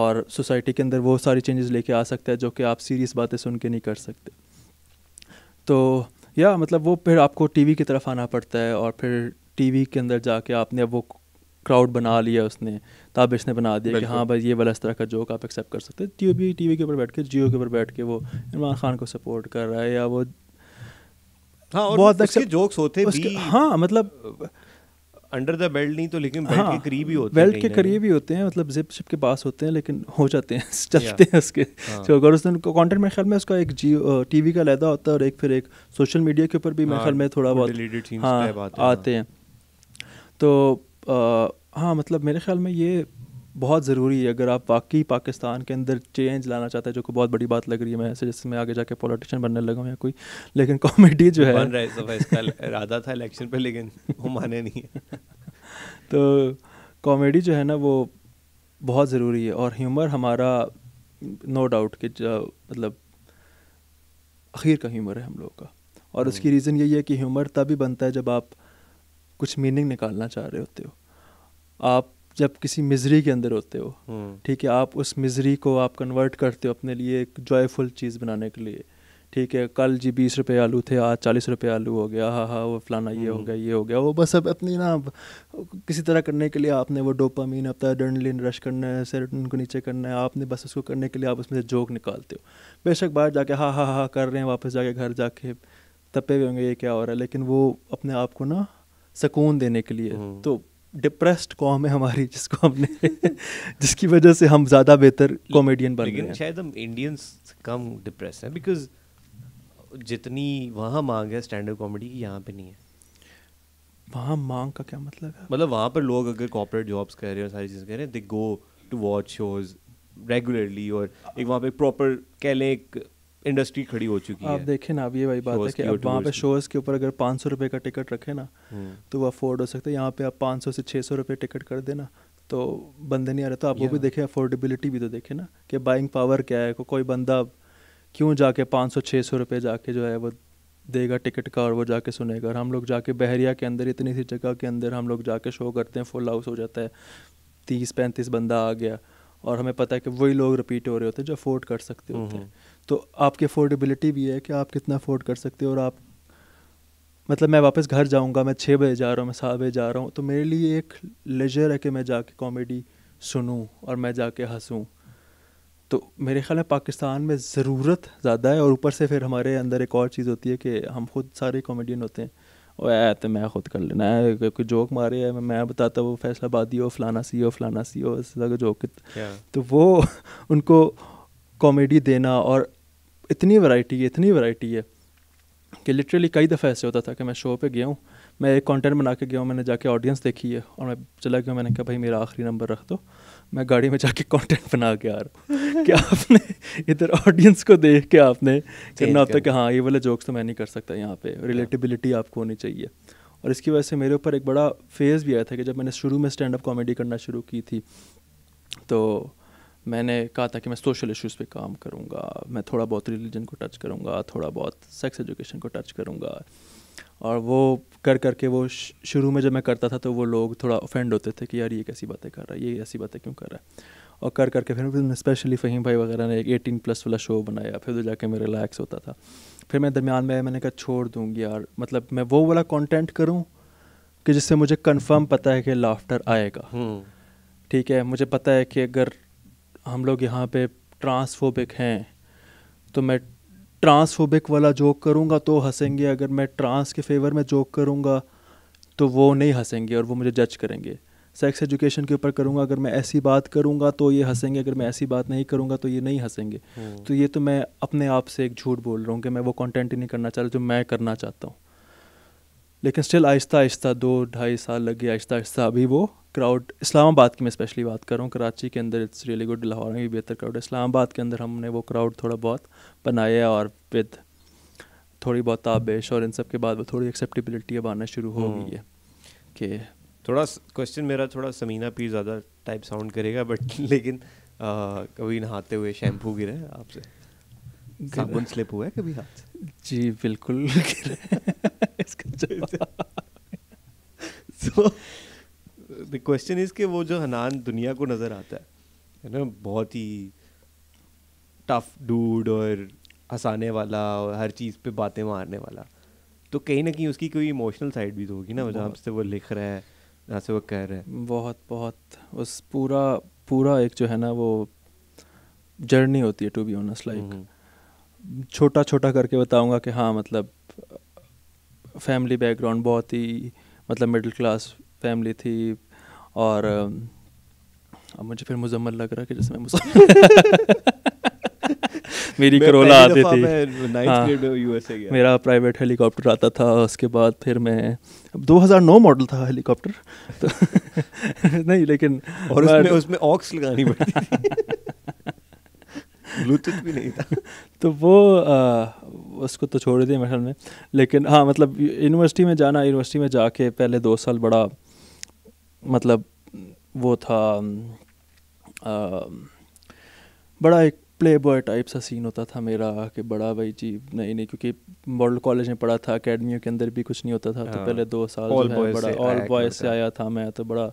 और सोसाइटी के अंदर वो सारी चेंजेस लेके आ सकता है जो कि आप सीरियस बातें सुन के नहीं कर सकते तो या मतलब वो फिर आपको टीवी की तरफ आना पड़ता है और फिर टीवी के अंदर जाके आपने अब वो क्राउड बना लिया उसने तब ने बना दिया कि हाँ भाई ये वाला इस तरह का जोक आप एक्सेप्ट कर सकते हैं टी वी टी के ऊपर बैठ के जियो के ऊपर बैठ के वो इमरान खान को सपोर्ट कर रहा है या वो हाँ और बहुत अच्छे जोक्स होते हैं हाँ मतलब अंडर द बेल्ट नहीं तो लेकिन बेल्ट हाँ, के करीब ही होते हैं बेल्ट के करीब ही होते हैं मतलब जिप शिप के पास होते हैं लेकिन हो जाते हैं चलते हैं उसके तो अगर उस दिन कॉन्टेंट मेरे ख्याल में उसका एक जी वी का लहदा होता है और एक फिर एक सोशल मीडिया के ऊपर भी मेरे हाँ, ख्याल में थोड़ा बहुत हाँ, आते हैं तो हाँ मतलब मेरे ख्याल में ये बहुत ज़रूरी है अगर आप वाकई पाकिस्तान के अंदर चेंज लाना चाहते हैं जो कि बहुत बड़ी बात लग रही है मैं ऐसे जैसे मैं आगे जाके पॉलिटिशियन बनने लगा हूँ या कोई लेकिन कॉमेडी जो है बन इरादा था इलेक्शन पर लेकिन वो माने नहीं है तो कॉमेडी जो है ना वो बहुत ज़रूरी है और ह्यूमर हमारा नो डाउट कि मतलब अखीर का ह्यूमर है हम लोग का और उसकी रीज़न हम्म। यही है कि ह्यूमर तभी बनता है जब आप कुछ मीनिंग निकालना चाह रहे होते हो आप जब किसी मिजरी के अंदर होते हो हम्म। ठीक है आप उस मिजरी को आप कन्वर्ट करते हो अपने लिए एक जॉयफुल चीज़ बनाने के लिए ठीक है कल जी बीस रुपये आलू थे आज चालीस रुपये आलू हो गया हाँ हाँ वो फलाना ये हो हम्म। गया ये हो गया वो बस अब अपनी ना किसी तरह करने के लिए आपने वो डोपामीन अपना डनलिन रश करना है सर को नीचे करना है आपने बस उसको करने के लिए आप उसमें से जोक निकालते हो बेशक बाहर जाके हाँ हाँ हाँ कर रहे हैं वापस जाके घर जाके तपे हुए होंगे ये क्या हो रहा है लेकिन वो अपने आप को ना सुकून देने के लिए हम्म। तो डिप्रेस्ड कॉम है हमारी जिसको हमने जिसकी वजह से हम ज़्यादा बेहतर कॉमेडियन बन गए शायद हम इंडियंस कम डिप्रेस हैं बिकॉज जितनी वहाँ मांग है स्टैंड कॉमेडी की यहाँ पे नहीं है वहाँ मांग का क्या मतलब है मतलब वहाँ पर लोग अगर कॉपरेट जॉब्स कर रहे हैं सारी चीज़ें कर रहे हैं they go to watch shows regularly और एक वहाँ पे प्रॉपर कह लें एक इंडस्ट्री खड़ी हो चुकी आप है आप देखें ना अब ये वही बात है कि अब वहाँ पे शोज़ के ऊपर अगर पाँच सौ रुपये का टिकट रखे ना हम्म। तो वो अफोर्ड हो सकता है यहाँ पे आप पाँच सौ से छः सौ रुपये टिकट कर देना तो बंदे नहीं आ रहे तो आप वो भी देखें अफोर्डेबिलिटी भी तो देखें ना कि बाइंग पावर क्या है कोई बंदा क्यों जाके पाँच सौ छः सौ रुपये जाके जो है वो देगा टिकट का और वो जाके सुनेगा और हम लोग जाके बहरिया के अंदर इतनी सी जगह के अंदर हम लोग जाके शो करते हैं फुल हाउस हो जाता है तीस पैंतीस बंदा आ गया और हमें पता है कि वही लोग रिपीट हो रहे होते हैं जो अफोर्ड कर सकते हम्म, होते हम्म। हैं तो आपकी अफोर्डेबिलिटी भी है कि आप कितना अफोर्ड कर सकते हो और आप मतलब मैं वापस घर जाऊंगा मैं छः बजे जा रहा हूँ मैं सात बजे जा रहा हूँ तो मेरे लिए एक लेजर है कि मैं जाके कॉमेडी सुनूँ और मैं जाके हंसूं तो मेरे ख्याल में पाकिस्तान में ज़रूरत ज़्यादा है और ऊपर से फिर हमारे अंदर एक और चीज़ होती है कि हम खुद सारे कॉमेडियन होते हैं और ऐ तो मैं खुद कर लेना है कोई जोक मारे है मैं बताता वो फैसलाबादी हो फलाना सी हो फलाना सी हो इस जोक तो वो उनको कॉमेडी देना और इतनी वैरायटी है इतनी वैरायटी है कि लिटरली कई दफ़ा ऐसे होता था कि मैं शो पे गया हूँ मैं एक कंटेंट बना के गया हूँ मैंने जाके ऑडियंस देखी है और मैं चला गया मैंने कहा भाई मेरा आखिरी नंबर रख दो मैं गाड़ी में जाके कंटेंट बना के आ रहा हूँ कि आपने इधर ऑडियंस को देख के आपने करना होता कि हाँ ये वाले जोक्स तो मैं नहीं कर सकता यहाँ पे रिलेटिबिलिटी आपको होनी चाहिए और इसकी वजह से मेरे ऊपर एक बड़ा फेज़ भी आया था कि जब मैंने शुरू में स्टैंड अप कॉमेडी करना शुरू की थी तो मैंने कहा था कि मैं सोशल इश्यूज़ पे काम करूँगा मैं थोड़ा बहुत रिलीजन को टच करूँगा थोड़ा बहुत सेक्स एजुकेशन को टच करूँगा और वो कर कर के वो शुरू में जब मैं करता था तो वो लोग थोड़ा ऑफेंड होते थे कि यार ये कैसी बातें कर रहा है ये ऐसी बातें क्यों कर रहा है और कर करके फिर स्पेशली फ़हीम भाई वगैरह ने एक एटीन प्लस वाला शो बनाया फिर तो जाके मैं रिलैक्स होता था फिर मैं दरमियान में मैंने कहा छोड़ दूँगी यार मतलब मैं वो वाला कॉन्टेंट करूँ कि जिससे मुझे कन्फर्म पता है कि लाफ्टर आएगा हम्म। ठीक है मुझे पता है कि अगर हम लोग यहाँ पे ट्रांसफोबिक हैं तो मैं ट्रांसफोबिक वाला जोक करूँगा तो हंसेंगे अगर मैं ट्रांस के फेवर में जोक करूँगा तो वो नहीं हंसेंगे और वो मुझे जज करेंगे सेक्स एजुकेशन के ऊपर करूँगा अगर मैं ऐसी बात करूँगा तो ये हंसेंगे अगर मैं ऐसी बात नहीं करूँगा तो ये नहीं हंसेंगे हम्म। तो ये तो मैं अपने आप से एक झूठ बोल रहा हूँ कि मैं वो कंटेंट ही नहीं करना चाह रहा जो मैं करना चाहता हूँ लेकिन स्टिल आहिस्ता आहिस्ता दो ढाई साल लग गए आहिस्ता आहिस्ता अभी वो क्राउड इस्लामाबाद की मैं स्पेशली बात कर रहा हूँ कराची के अंदर इट्स रियली गुड लाहौर में भी बेहतर क्राउड इस्लामाबाद के अंदर हमने वो क्राउड थोड़ा बहुत बनाया और विद थोड़ी बहुत ताबेश और इन सब के बाद वो थोड़ी एक्सेप्टेबिलिटी अब आना शुरू हो गई हम्म। है कि थोड़ा क्वेश्चन मेरा थोड़ा समीना पी ज़्यादा टाइप साउंड करेगा बट लेकिन आ, कभी नहाते हुए शैम्पू गिरे आपसे साबुन स्लिप हुआ है कभी हाथ जी बिल्कुल क्वेश्चन इज के वो जो हनान दुनिया को नज़र आता है है ना बहुत ही टफ डूड और हंसाने वाला और हर चीज़ पे बातें मारने वाला तो कहीं ना कहीं उसकी कोई इमोशनल साइड भी तो होगी ना जहाँ से वो लिख रहा है जहाँ से वो कह रहा है बहुत बहुत उस पूरा पूरा एक जो है ना वो जर्नी होती है टू बी ऑनस्ट लाइक छोटा छोटा करके बताऊंगा कि हाँ मतलब फैमिली बैकग्राउंड बहुत ही मतलब मिडिल क्लास फैमिली थी और अब मुझे फिर मुजम्मल लग रहा है कि जैसे मैं मेरी करोला आती थी हाँ, मेरा प्राइवेट हेलीकॉप्टर आता था उसके बाद फिर मैं 2009 मॉडल था हेलीकॉप्टर तो नहीं लेकिन और उसमें उसमें ऑक्स लगानी पड़ती ब्लूटूथ भी नहीं था तो वो आ, उसको तो छोड़ दिया मेरे ख्याल में लेकिन हाँ मतलब यूनिवर्सिटी में जाना यूनिवर्सिटी में जाके पहले दो साल बड़ा मतलब वो था आ, बड़ा एक प्ले बॉय टाइप सा सीन होता था मेरा कि बड़ा भाई जी नहीं नहीं क्योंकि मॉडल कॉलेज में पढ़ा था अकेडमियों के अंदर भी कुछ नहीं होता था तो हाँ। पहले दो साल all जो है बड़ा ऑल बॉयज से आया था मैं तो बड़ा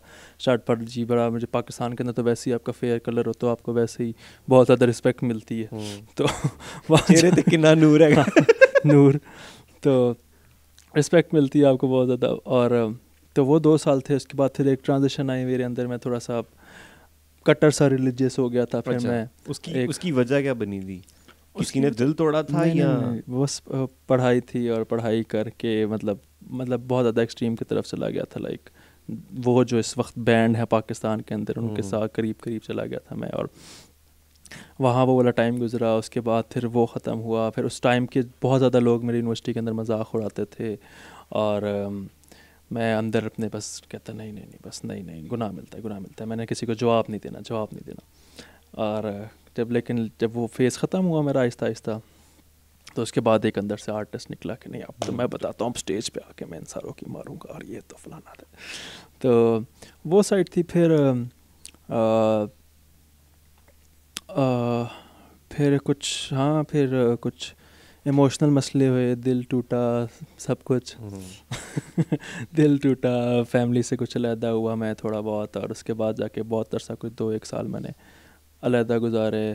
शर्ट पट जी बड़ा मुझे पाकिस्तान के अंदर तो वैसे ही आपका फेयर कलर हो तो आपको वैसे ही बहुत ज़्यादा रिस्पेक्ट मिलती है हम्म। तो वहाँ कितना नूर है हाँ, नूर तो रिस्पेक्ट मिलती है आपको बहुत ज़्यादा और तो वो दो साल थे उसके बाद फिर एक ट्रांजेक्शन आई मेरे अंदर मैं थोड़ा सा कट्टर सा रिलीजियस हो गया था फिर अच्छा, मैं उसकी उसकी वजह क्या बनी थी उसकी ने दिल तोड़ा था नहीं, या बस पढ़ाई थी और पढ़ाई करके मतलब मतलब बहुत ज़्यादा एक्सट्रीम की तरफ चला गया था लाइक वो जो इस वक्त बैंड है पाकिस्तान के अंदर उनके हम्म। साथ करीब करीब चला गया था मैं और वहाँ वो वाला टाइम गुजरा उसके बाद फिर वो ख़त्म हुआ फिर उस टाइम के बहुत ज़्यादा लोग मेरी यूनिवर्सिटी के अंदर मजाक उड़ाते थे और मैं अंदर अपने बस कहता नहीं नहीं नहीं बस नहीं नहीं गुनाह मिलता है गुनाह मिलता है मैंने किसी को जवाब नहीं देना जवाब नहीं देना और जब लेकिन जब वो फेज़ ख़त्म हुआ मेरा आहिस्ता आहिस्ता तो उसके बाद एक अंदर से आर्टिस्ट निकला कि नहीं अब तो मैं बताता हूँ अब स्टेज पे आके मैं इंसारों की मारूंगा और ये तो फलाना था तो वो साइड थी फिर आ, आ, फिर कुछ हाँ फिर कुछ इमोशनल मसले हुए दिल टूटा सब कुछ हम्म। दिल टूटा फैमिली से कुछ अलहदा हुआ मैं थोड़ा बहुत और उसके बाद जाके बहुत अरसा कुछ दो एक साल मैंने अलहदा गुजारे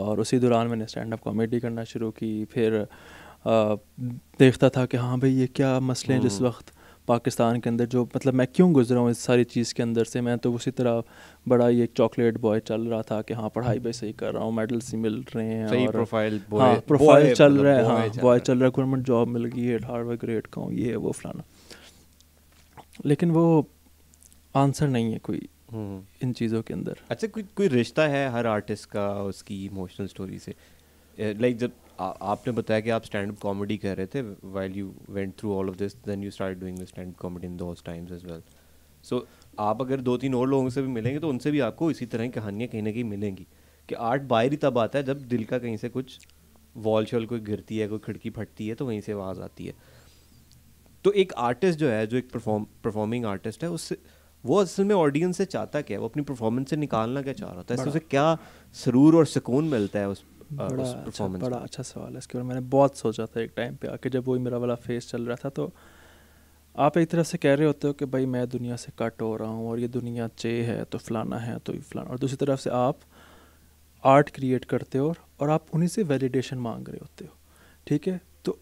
और उसी दौरान मैंने स्टैंड अप कॉमेडी करना शुरू की फिर आ, देखता था कि हाँ भाई ये क्या मसले हैं जिस हम्म। वक्त पाकिस्तान के अंदर जो मतलब मैं क्यों गुजरा हूँ इस सारी चीज़ के अंदर से मैं तो उसी तरह बड़ा ये चॉकलेट बॉय चल रहा था कि हाँ पढ़ाई भी सही कर रहा हूँ मेडल्स ही मिल रहे हैं सही और प्रोफाइल हाँ प्रोफाइल मतलब हाँ, चल रहा है हाँ बॉय चल रहा है गवर्नमेंट जॉब मिल गई है हार्डवेयर ग्रेड का हूँ ये वो फलाना लेकिन वो आंसर नहीं है कोई हम्म। इन चीज़ों के अंदर अच्छा कोई कोई रिश्ता है हर आर्टिस्ट का उसकी इमोशनल स्टोरी से लाइक eh, जब आपने बताया कि आप स्टैंड अप कॉमेडी कर रहे थे while you went through all of this then you start doing the stand up comedy in those times as well so आप अगर दो तीन और लोगों से भी मिलेंगे तो उनसे भी आपको इसी तरह की कहानियाँ कहीं ना कहीं मिलेंगी कि आर्ट बाहर ही तब आता है जब दिल का कहीं से कुछ वॉल शॉल कोई गिरती है कोई खिड़की फटती है तो वहीं से आवाज़ आती है तो एक आर्टिस्ट जो है जो एक परफॉर्म परफॉर्मिंग आर्टिस्ट है उससे वो असल में ऑडियंस से चाहता क्या है वो अपनी परफॉर्मेंस से निकालना क्या चाह रहा था इससे क्या सरूर और सुकून मिलता है उस बड़ा अच्छा बड़ा अच्छा सवाल है इसके बारे में मैंने बहुत सोचा था एक टाइम पे आके जब वही मेरा वाला फेस चल रहा था तो आप एक तरफ से कह रहे होते हो कि भाई मैं दुनिया से कट हो रहा हूँ और ये दुनिया चे है तो फलाना है तो फलाना और दूसरी तरफ से आप आर्ट क्रिएट करते हो और आप उन्हीं से वैलिडेशन मांग रहे होते हो ठीक है तो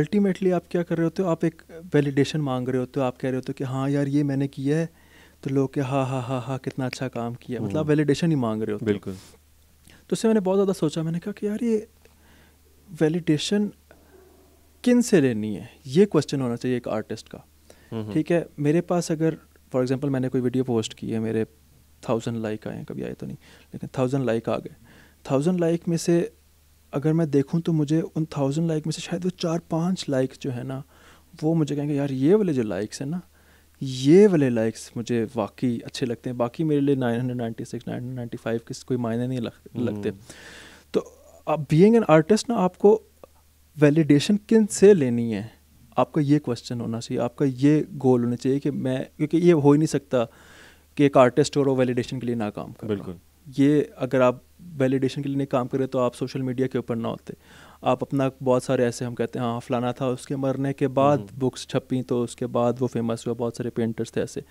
अल्टीमेटली आप क्या कर रहे होते हो आप एक वैलिडेशन मांग रहे होते हो आप कह रहे होते हो कि हाँ यार ये मैंने किया है तो लोग के हाँ हाँ हाँ हाँ कितना अच्छा काम किया मतलब वैलिडेशन हम्म। ही मांग रहे हो बिल्कुल तो उससे मैंने बहुत ज़्यादा सोचा मैंने कहा कि यार ये वैलिडेशन किन से लेनी है ये क्वेश्चन होना चाहिए एक आर्टिस्ट का हम्म, हम्म। ठीक है मेरे पास अगर फॉर एग्जांपल मैंने कोई वीडियो पोस्ट की है मेरे थाउजेंड लाइक आए कभी आए तो नहीं लेकिन थाउजेंड लाइक आ गए थाउजेंड लाइक में से अगर मैं देखूं तो मुझे उन थाउजेंड लाइक में से शायद वो चार पाँच लाइक जो है ना वो मुझे कहेंगे यार ये वाले जो लाइक्स हैं ना ये वाले लाइक्स मुझे वाकई अच्छे लगते हैं बाकी मेरे लिए nine hundred hundred ninety five के कोई मायने नहीं लग, हम्म। लगते तो अब बीइंग एन आर्टिस्ट ना आपको वैलिडेशन किन से लेनी है आपका ये क्वेश्चन होना चाहिए आपका ये गोल होना चाहिए कि मैं क्योंकि ये हो ही नहीं सकता कि एक आर्टिस्ट और वैलिडेशन के लिए ना काम कर बिल्कुल ये अगर आप वैलिडेशन के लिए नहीं काम करें तो आप सोशल मीडिया के ऊपर ना होते आप अपना बहुत सारे ऐसे हम कहते हैं हाँ फलाना था उसके मरने के बाद हम्म। बुक्स छपी तो उसके बाद वो फेमस हुआ बहुत सारे पेंटर्स थे ऐसे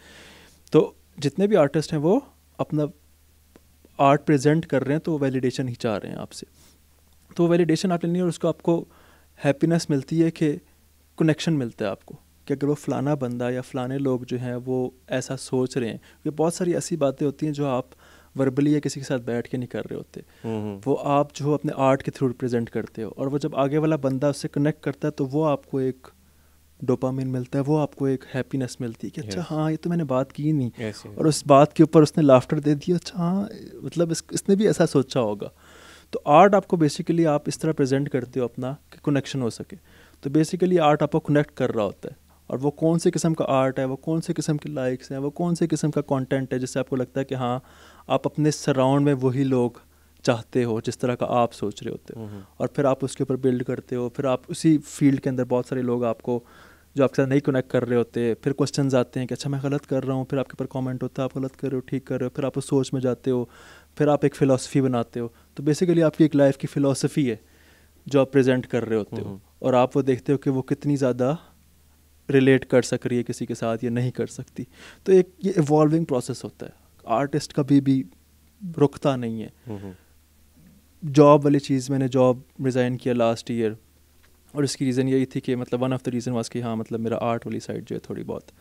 तो जितने भी आर्टिस्ट हैं वो अपना आर्ट प्रेजेंट कर रहे हैं तो वैलिडेशन ही चाह रहे हैं आपसे तो वैलिडेशन आप लेनी है और उसको आपको हैप्पीनेस मिलती है कि कनेक्शन मिलता है आपको कि अगर वो फ़लाना बंदा या फ़लाने लोग जो हैं वो ऐसा सोच रहे हैं क्योंकि बहुत सारी ऐसी बातें होती हैं जो आप वर्बली या किसी के साथ बैठ के नहीं कर रहे होते वो आप जो अपने आर्ट के थ्रू रिप्रेजेंट करते हो और वो जब आगे वाला बंदा उससे कनेक्ट करता है तो वो आपको एक डोपामिन मिलता है वो आपको एक हैप्पीनेस मिलती है कि अच्छा हाँ ये तो मैंने बात की नहीं और उस बात के ऊपर उसने लाफ्टर दे दिया अच्छा हाँ मतलब इस, इसने भी ऐसा सोचा होगा तो आर्ट आपको बेसिकली आप इस तरह प्रेजेंट करते हो अपना कि कनेक्शन हो सके तो बेसिकली आर्ट आपको कनेक्ट कर रहा होता है और वो कौन से किस्म का आर्ट है वो कौन से किस्म के लाइक्स हैं वो कौन से किस्म का कंटेंट है जिससे आपको लगता है कि हाँ आप अपने सराउंड में वही लोग चाहते हो जिस तरह का आप सोच रहे होते हो हम्म, हम्म। और फिर आप उसके ऊपर बिल्ड करते हो फिर आप उसी फील्ड के अंदर बहुत सारे लोग आपको जो आपके साथ नहीं कनेक्ट कर रहे होते फिर क्वेश्चन आते हैं कि अच्छा मैं गलत कर रहा हूँ फिर आपके ऊपर कॉमेंट होता है आप गलत कर रहे हो ठीक कर रहे हो फिर आप उस सोच में जाते हो फिर आप एक फ़िलासफ़ी बनाते हो तो बेसिकली आपकी एक लाइफ की फ़िलासफ़ी है जो आप प्रेजेंट कर रहे होते हो हम्म, और आप वो देखते हो कि वो कितनी ज़्यादा रिलेट कर सक रही है किसी के साथ या नहीं कर सकती तो एक ये इवॉल्विंग प्रोसेस होता है आर्टिस्ट कभी भी रुकता नहीं है जॉब हम्म, हम्म। वाली चीज़ मैंने जॉब रिज़ाइन किया लास्ट ईयर और इसकी रीज़न यही थी कि मतलब one of the reason was कि हाँ मतलब मेरा आर्ट वाली साइड जो है थोड़ी बहुत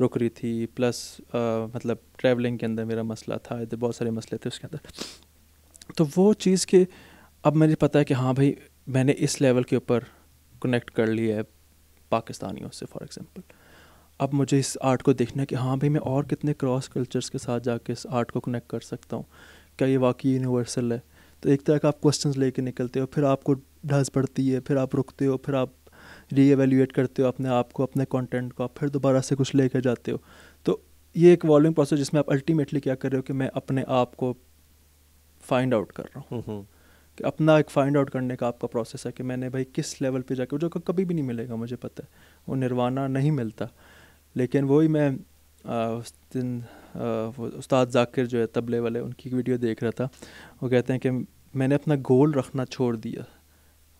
रुक रही थी प्लस आ, मतलब ट्रैवलिंग के अंदर मेरा मसला था इधर बहुत सारे मसले थे उसके अंदर तो वो चीज़ के अब मुझे पता है कि हाँ भाई मैंने इस लेवल के ऊपर कनेक्ट कर लिया है पाकिस्तानियों से फॉर एग्ज़ाम्पल अब मुझे इस आर्ट को देखना है कि हाँ भाई मैं और कितने क्रॉस कल्चर्स के साथ जाके इस आर्ट को कनेक्ट कर सकता हूँ क्या ये वाकई यूनिवर्सल है तो एक तरह का आप क्वेश्चंस लेके निकलते हो फिर आपको ढस पड़ती है फिर आप रुकते हो फिर आप रीएवेल्यूएट करते हो अपने आप को अपने कॉन्टेंट को आप फिर दोबारा से कुछ लेकर जाते हो तो ये एक वॉल्यूम प्रोसेस जिसमें आप अल्टीमेटली क्या कर रहे हो कि मैं अपने आप को फाइंड आउट कर रहा हूँ हम्म, हम्म। कि अपना एक फाइंड आउट करने का आपका प्रोसेस है कि मैंने भाई किस लेवल पे जाके जो कभी भी नहीं मिलेगा मुझे पता है वो निर्वाणा नहीं मिलता लेकिन वही मैं आ, उस दिन उस्ताद जाकिर जो है तबले वाले उनकी वीडियो देख रहा था वो कहते हैं कि मैंने अपना गोल रखना छोड़ दिया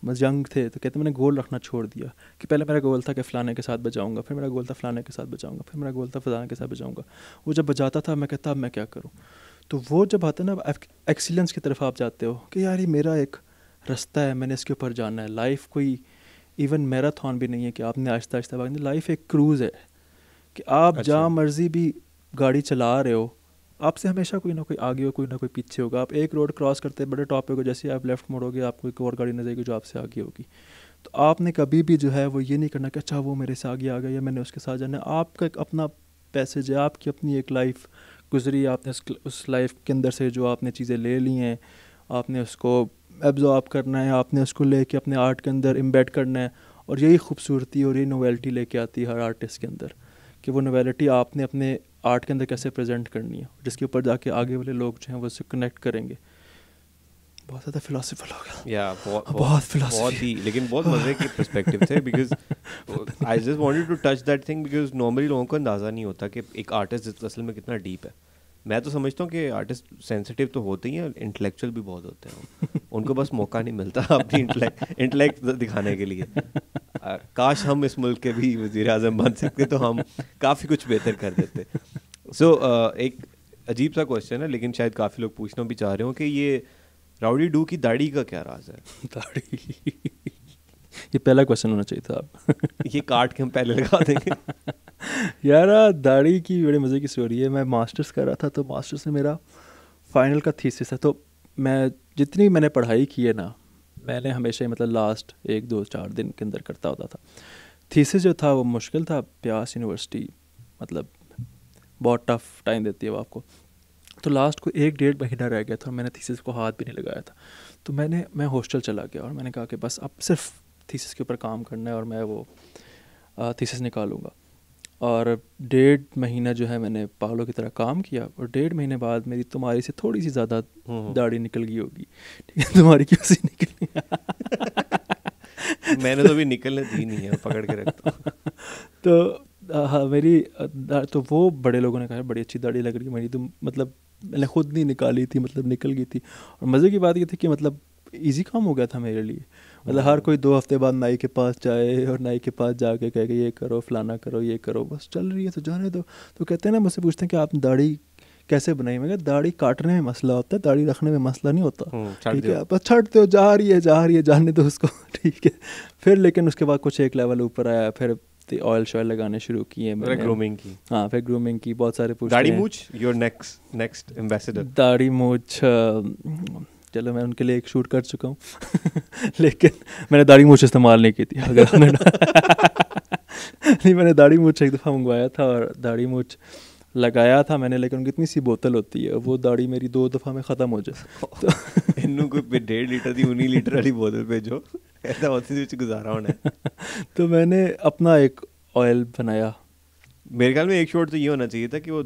बस यंग थे तो कहते मैंने गोल रखना छोड़ दिया कि पहले मेरा गोल था कि फ़लाने के साथ बजाऊंगा फिर मेरा गोल था फ़लाने के साथ बजाऊंगा फिर मेरा गोल था फ़लाने के साथ बजाऊंगा वो जब बजाता था मैं कहता अब मैं क्या करूँ तो वो जब आता ना एक्सीलेंस की तरफ आप जाते हो कि यार ये मेरा एक रास्ता है मैंने इसके ऊपर जाना है लाइफ कोई इवन मैराथन भी नहीं है कि आपने आहिस्ता आहिस्ता भागना लाइफ एक क्रूज़ है कि आप अच्छा। जहाँ मर्जी भी गाड़ी चला रहे हो आपसे हमेशा कोई ना कोई आगे हो कोई ना कोई पीछे होगा आप एक रोड क्रॉस करते बड़े टॉप पे हो जैसे आप लेफ्ट मोड़ोगे आपको एक और गाड़ी नजर आएगी जो आपसे आगे होगी तो आपने कभी भी जो है वो ये नहीं करना कि अच्छा वो मेरे से आगे आ गया या मैंने उसके साथ जाना आपका एक अपना पैसेज है आपकी अपनी एक लाइफ गुजरी आपने उस, उस लाइफ के अंदर से जो आपने चीज़ें ले ली हैं आपने उसको एब्जॉर्ब करना है आपने उसको ले अपने आर्ट के अंदर इम्बेड करना है और यही खूबसूरती और यही नोवेल्टी लेके आती है हर आर्टिस्ट के अंदर कि वो नोवेलिटी आपने अपने आर्ट के अंदर कैसे प्रेजेंट करनी है जिसके ऊपर जाके आगे वाले लोग जो हैं वो उससे कनेक्ट करेंगे बहुत ज़्यादा फिलोसफर लोग या बहुत बहुत ही लेकिन बहुत मज़े के परस्पेक्टिव थे because I just wanted to touch that thing because normally लोगों को अंदाज़ा नहीं होता कि एक आर्टिस्ट असल में कितना डीप है मैं तो समझता हूँ कि आर्टिस्ट सेंसिटिव तो होते ही हैं इंटेलेक्चुअल भी बहुत होते हैं उनको बस मौका नहीं मिलता अपनी इंटेलेक्ट दिखाने के लिए काश हम इस मुल्क के भी वज़ी अजम बन सकते तो हम काफ़ी कुछ बेहतर कर देते सो so, uh, एक अजीब सा क्वेश्चन है लेकिन शायद काफ़ी लोग पूछना भी चाह रहे हो कि ये राउडी डू की दाढ़ी का क्या राज है दाढ़ी ये पहला क्वेश्चन होना चाहिए था आप ये काट के हम पहले लगा देंगे यार दाढ़ी की बड़े मज़े की स्टोरी है मैं मास्टर्स कर रहा था तो मास्टर्स में मेरा फाइनल का थीसिस है तो मैं जितनी मैंने पढ़ाई की है ना मैंने हमेशा ही मतलब लास्ट एक दो चार दिन के अंदर करता होता था थीसिस जो था वो मुश्किल था प्यास यूनिवर्सिटी मतलब बहुत टफ टाइम देती है वो आपको तो लास्ट को एक डेढ़ महीना रह गया था और मैंने थीसिस को हाथ भी नहीं लगाया था तो मैंने मैं हॉस्टल चला गया और मैंने कहा कि बस अब सिर्फ थीसिस के ऊपर काम करना है और मैं वो थीसिस निकालूँगा और डेढ़ महीना जो है मैंने पागलों की तरह काम किया और डेढ़ महीने बाद मेरी तुम्हारी से थोड़ी सी ज़्यादा हम्म, हम्म। दाढ़ी निकल गई होगी ठीक है तुम्हारी क्यों सी निकली मैंने तो भी निकलने दी नहीं है पकड़ के रखता हूँ तो हाँ मेरी तो वो बड़े लोगों ने कहा बड़ी अच्छी दाढ़ी लग रही है मेरी तुम मतलब मैंने खुद नहीं निकाली थी मतलब निकल गई थी और मज़े की बात ये थी कि मतलब ईजी काम हो गया था मेरे लिए मतलब हर कोई दो हफ्ते बाद नाई के पास जाए और नाई के पास जाके कि ये करो फलाना करो ये करो बस चल रही है तो जाने दो तो कहते हैं ना मुझसे पूछते हैं कि आप दाढ़ी कैसे बनाई मैं दाढ़ी काटने में मसला होता है दाढ़ी रखने में मसला नहीं होता हम्म, ठीक है बस छटते हो जा रही है जा रही है जाने दो उसको ठीक है फिर लेकिन उसके बाद कुछ एक लेवल ऊपर आया फिर ऑयल शॉयल लगाने शुरू किए मैंने ग्रूमिंग की हाँ फिर ग्रूमिंग की बहुत सारे दाढ़ी मूछ योर नेक्स्ट नेक्स्ट एम्बेसडर दाढ़ी मूछ चलो मैं उनके लिए एक शूट कर चुका हूँ लेकिन मैंने दाढ़ी मूछ इस्तेमाल नहीं की थी अगर नहीं मैंने दाढ़ी मूछ एक दफ़ा मंगवाया था और दाढ़ी मूछ लगाया था मैंने लेकिन उनकी इतनी सी बोतल होती है वो दाढ़ी मेरी दो दफ़ा में ख़त्म हो जाए तो- इनू कोई डेढ़ लीटर की उन्हीं लीटर वाली बोतल भेजो ऐसा उसी गुजारा होना तो मैंने अपना एक ऑयल बनाया मेरे ख्याल में एक शॉट तो ये होना चाहिए था कि वो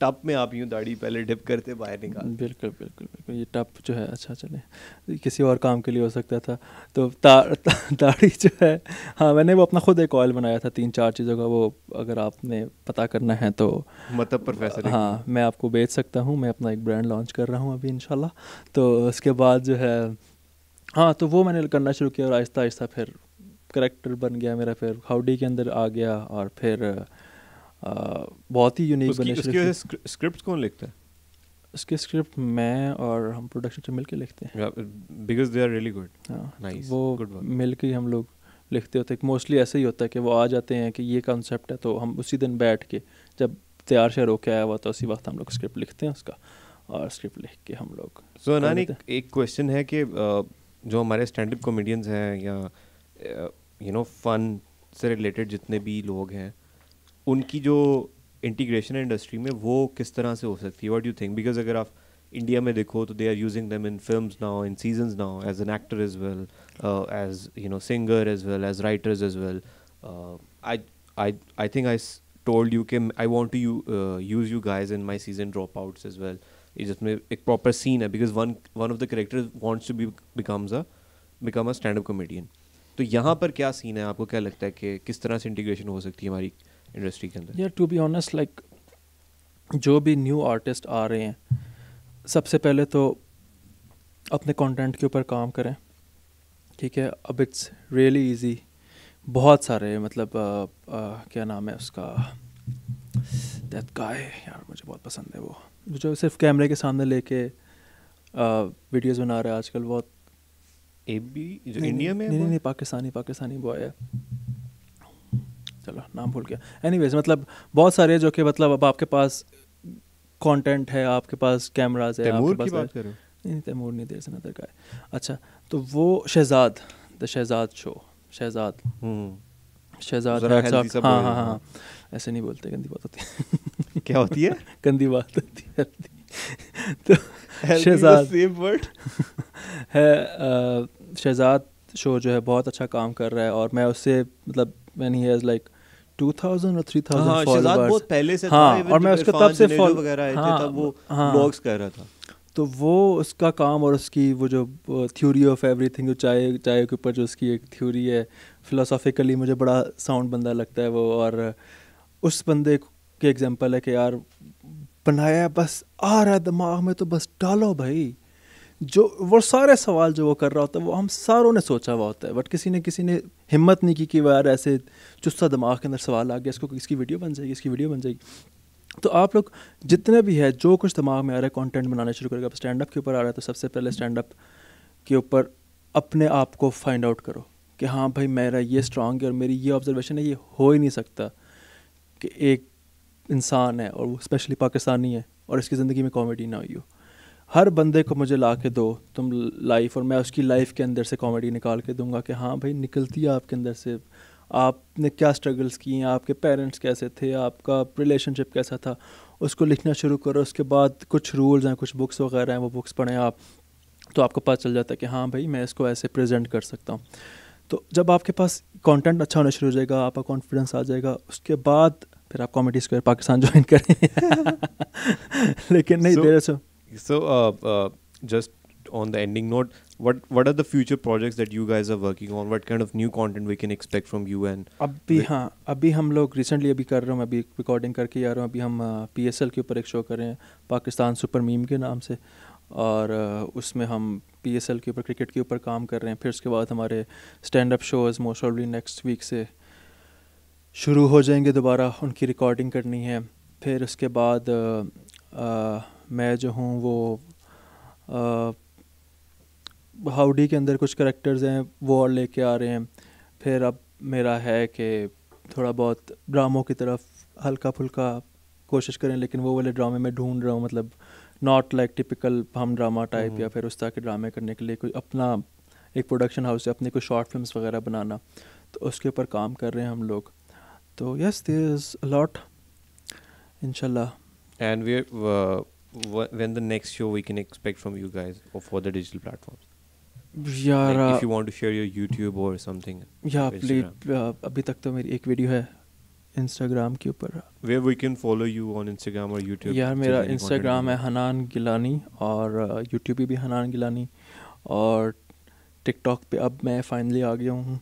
टप में आप यूँ दाढ़ी पहले डिप करते बाहर निकाल बिल्कुल बिल्कुल बिल्कुल ये टप जो है अच्छा चले किसी और काम के लिए हो सकता था तो दाढ़ी जो है हाँ मैंने वो अपना खुद एक ऑयल बनाया था तीन चार चीज़ों का वो अगर आपने पता करना है तो मतलब प्रोफेसर हाँ मैं आपको बेच सकता हूँ मैं अपना एक ब्रांड लॉन्च कर रहा हूँ अभी इन तो उसके बाद जो है हाँ तो वो मैंने करना शुरू किया और आहिस्ता आहिस्ता फिर करेक्टर बन गया मेरा फिर हाउडी के अंदर आ गया और फिर बहुत ही यूनिक बने उसकी स्क्रिप्ट कौन लिखता है उसके स्क्रिप्ट मैं और हम प्रोडक्शन से मिल के लिखते हैं because they are really good nice वो मिल के हम लोग लिखते होते हैं मोस्टली ऐसा ही होता है कि वो आ जाते हैं कि ये कॉन्सेप्ट है तो हम उसी दिन बैठ के जब तैयार शेयर होके आया हुआ तो उसी वक्त हम लोग स्क्रिप्ट लिखते हैं उसका और स्क्रिप्ट लिख के हम लोग सो नानी एक क्वेश्चन है कि जो हमारे स्टैंड अप कॉमेडियंस हैं या यू नो फन से रिलेटेड जितने भी लोग हैं उनकी जो इंटीग्रेशन इंडस्ट्री में वो किस तरह से हो सकती है वॉट यू थिंक बिकॉज अगर आप इंडिया में देखो तो they are using them in film now in season now as an actor as well as you know singer as well as writers as well I think I told you के I want to use you guys in my season dropouts as well जिसमें एक proper scene है because one one of the character wants to be becomes a become a stand up comedian तो यहाँ पर क्या scene है आपको क्या लगता है कि किस तरह से इंटीग्रेशन हो सकती है हमारी इंडस्ट्री के अंदर टू बी ऑनेस्ट लाइक जो भी न्यू आर्टिस्ट आ रहे हैं सबसे पहले तो अपने कंटेंट के ऊपर काम करें ठीक है अब इट्स रियली इजी बहुत सारे मतलब आ, आ, क्या नाम है उसका दैट गाय यार मुझे बहुत पसंद है वो जो सिर्फ कैमरे के सामने लेके वीडियोस बना रहा है आजकल बहुत ए बी जो इंडिया में नहीं, नहीं पाकिस्तानी पाकिस्तानी बॉय है चलो नाम भूल गया एनीवेज मतलब बहुत सारे जो कि मतलब अब आपके पास कंटेंट है आपके पास कैमराज है तैमूर की बात कर रहे हो नहीं तैमूर नहीं देर से नजर का है अच्छा तो वो शहजाद द शहजाद शो शहजाद हम्म। शहजाद हाँ हाँ हाँ ऐसे नहीं बोलते गंदी बात होती क्या होती है गंदी बात होती है तो शहजाद वर्ड है शहजाद शो जो है बहुत अच्छा काम कर रहा है और मैं उससे मतलब मैन ही हैज़ लाइक 2000 हाँ, हाँ, और 3000 हाँ, तो वो उसका काम और उसकी वो जो थ्योरी ऑफ एवरीथिंग जो चाय चाय के ऊपर जो उसकी एक थ्योरी है फिलोसॉफिकली मुझे बड़ा साउंड बंदा लगता है वो और उस बंदे के एग्जांपल है कि यार बनाया बस आ रहा है दिमाग में तो बस डालो भाई जो वो सारे सवाल जो वो कर रहा होता है वो हम सारों ने सोचा हुआ होता है बट किसी ने किसी ने हिम्मत नहीं की कि वह यार ऐसे चुस्ता दिमाग के अंदर सवाल आ गया इसको इसकी वीडियो बन जाएगी इसकी वीडियो बन जाएगी तो आप लोग जितने भी है जो कुछ दिमाग में आ रहा है कॉन्टेंट बनाना शुरू करेगा अब स्टैंड अप के ऊपर आ रहा है तो सबसे पहले स्टैंड अप के ऊपर अपने आप को फाइंड आउट करो कि हाँ भाई मेरा ये स्ट्रांग है और मेरी ये ऑब्जर्वेशन है ये हो ही नहीं सकता कि एक इंसान है और वो स्पेशली पाकिस्तानी है और इसकी ज़िंदगी में कॉमेडी ना हुई हो हर बंदे को मुझे ला के दो तुम लाइफ और मैं उसकी लाइफ के अंदर से कॉमेडी निकाल के दूंगा कि हाँ भाई निकलती है आपके अंदर से आपने क्या स्ट्रगल्स किए हैं आपके पेरेंट्स कैसे थे आपका रिलेशनशिप कैसा था उसको लिखना शुरू करो उसके बाद कुछ रूल्स हैं कुछ बुक्स वगैरह हैं वो बुक्स पढ़ें आप तो आपको पता चल जाता है कि हाँ भाई मैं इसको ऐसे प्रेजेंट कर सकता हूँ तो जब आपके पास कंटेंट अच्छा होना शुरू हो जाएगा आपका कॉन्फिडेंस आ जाएगा उसके बाद फिर आप कॉमेडी स्क्वायर पाकिस्तान ज्वाइन करें लेकिन नहीं so, देर से So uh, uh, just on the ending note, what what are the future projects that you guys are working on? What kind of new content we can expect from you and अब भी हाँ अभी हम लोग recently अभी कर रहे हूँ अभी रिकॉर्डिंग करके आ रहा हूँ अभी हम पी एस एल के ऊपर एक शो कर रहे हैं पाकिस्तान सुपर मीम के नाम से और uh, उसमें हम पी एस एल के ऊपर क्रिकेट के ऊपर काम कर रहे हैं फिर उसके बाद हमारे स्टैंड अप शोज़ मोस्ट ऑफली नेक्स्ट वीक से शुरू हो जाएंगे दोबारा उनकी रिकॉर्डिंग करनी है फिर उसके बाद आ, uh, आ, uh, मैं जो हूँ वो हाउडी के अंदर कुछ करेक्टर्स हैं वो और लेके आ रहे हैं फिर अब मेरा है कि थोड़ा बहुत ड्रामों की तरफ हल्का फुल्का कोशिश करें लेकिन वो वाले ड्रामे में ढूंढ रहा हूँ मतलब नॉट लाइक टिपिकल हम ड्रामा हम्म। टाइप या फिर उस तरह के ड्रामे करने के लिए कोई अपना एक प्रोडक्शन हाउस से अपनी कोई शॉर्ट फिल्म वगैरह बनाना तो उसके ऊपर काम कर रहे हैं हम लोग तो यस दे इज़ अलॉट इनशाला and we wh- when the next show we can expect from you guys or for the digital platforms? like uh, if you want to share your YouTube or something. Yeah, please. uh, अभी तक तो मेरी एक video है Instagram के ऊपर where we can follow you on Instagram और YouTube यार मेरा इंस्टाग्राम है हनान गिलानी और uh, YouTube uh, भी हनान गिलानी और TikTok पे अब मैं finally आ गया हूँ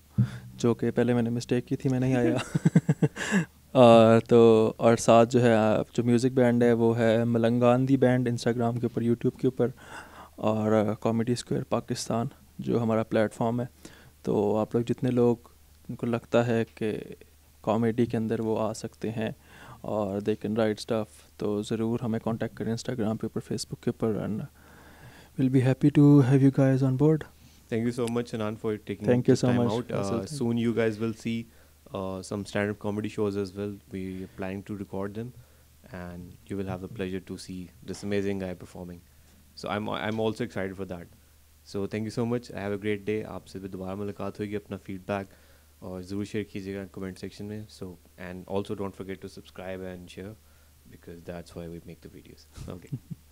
जो कि पहले मैंने mistake की थी मैं नहीं आया तो और साथ जो है जो म्यूज़िक बैंड है वो है मलंगांधी बैंड इंस्टाग्राम के ऊपर यूट्यूब के ऊपर और कॉमेडी स्क्वायर पाकिस्तान जो हमारा प्लेटफॉर्म है तो आप लोग जितने लोग उनको लगता है कि कॉमेडी के अंदर वो आ सकते हैं और दे कैन राइट स्टफ तो ज़रूर हमें कांटेक्ट करें इंस्टाग्राम के ऊपर फेसबुक के ऊपर and will be happy to have you guys on board thank you so much for taking thank you so much soon you guys will see uh, some stand-up comedy shows as well. We are planning to record them, and you will have the pleasure to see this amazing guy performing. So I'm I'm also excited for that. So thank you so much. I Have a great day. आपसे भी दोबारा मुलाकात होगी अपना feedback और ज़रूर share कीजिएगा comment section में and also don't forget to subscribe and share because that's why we make the videos. Okay.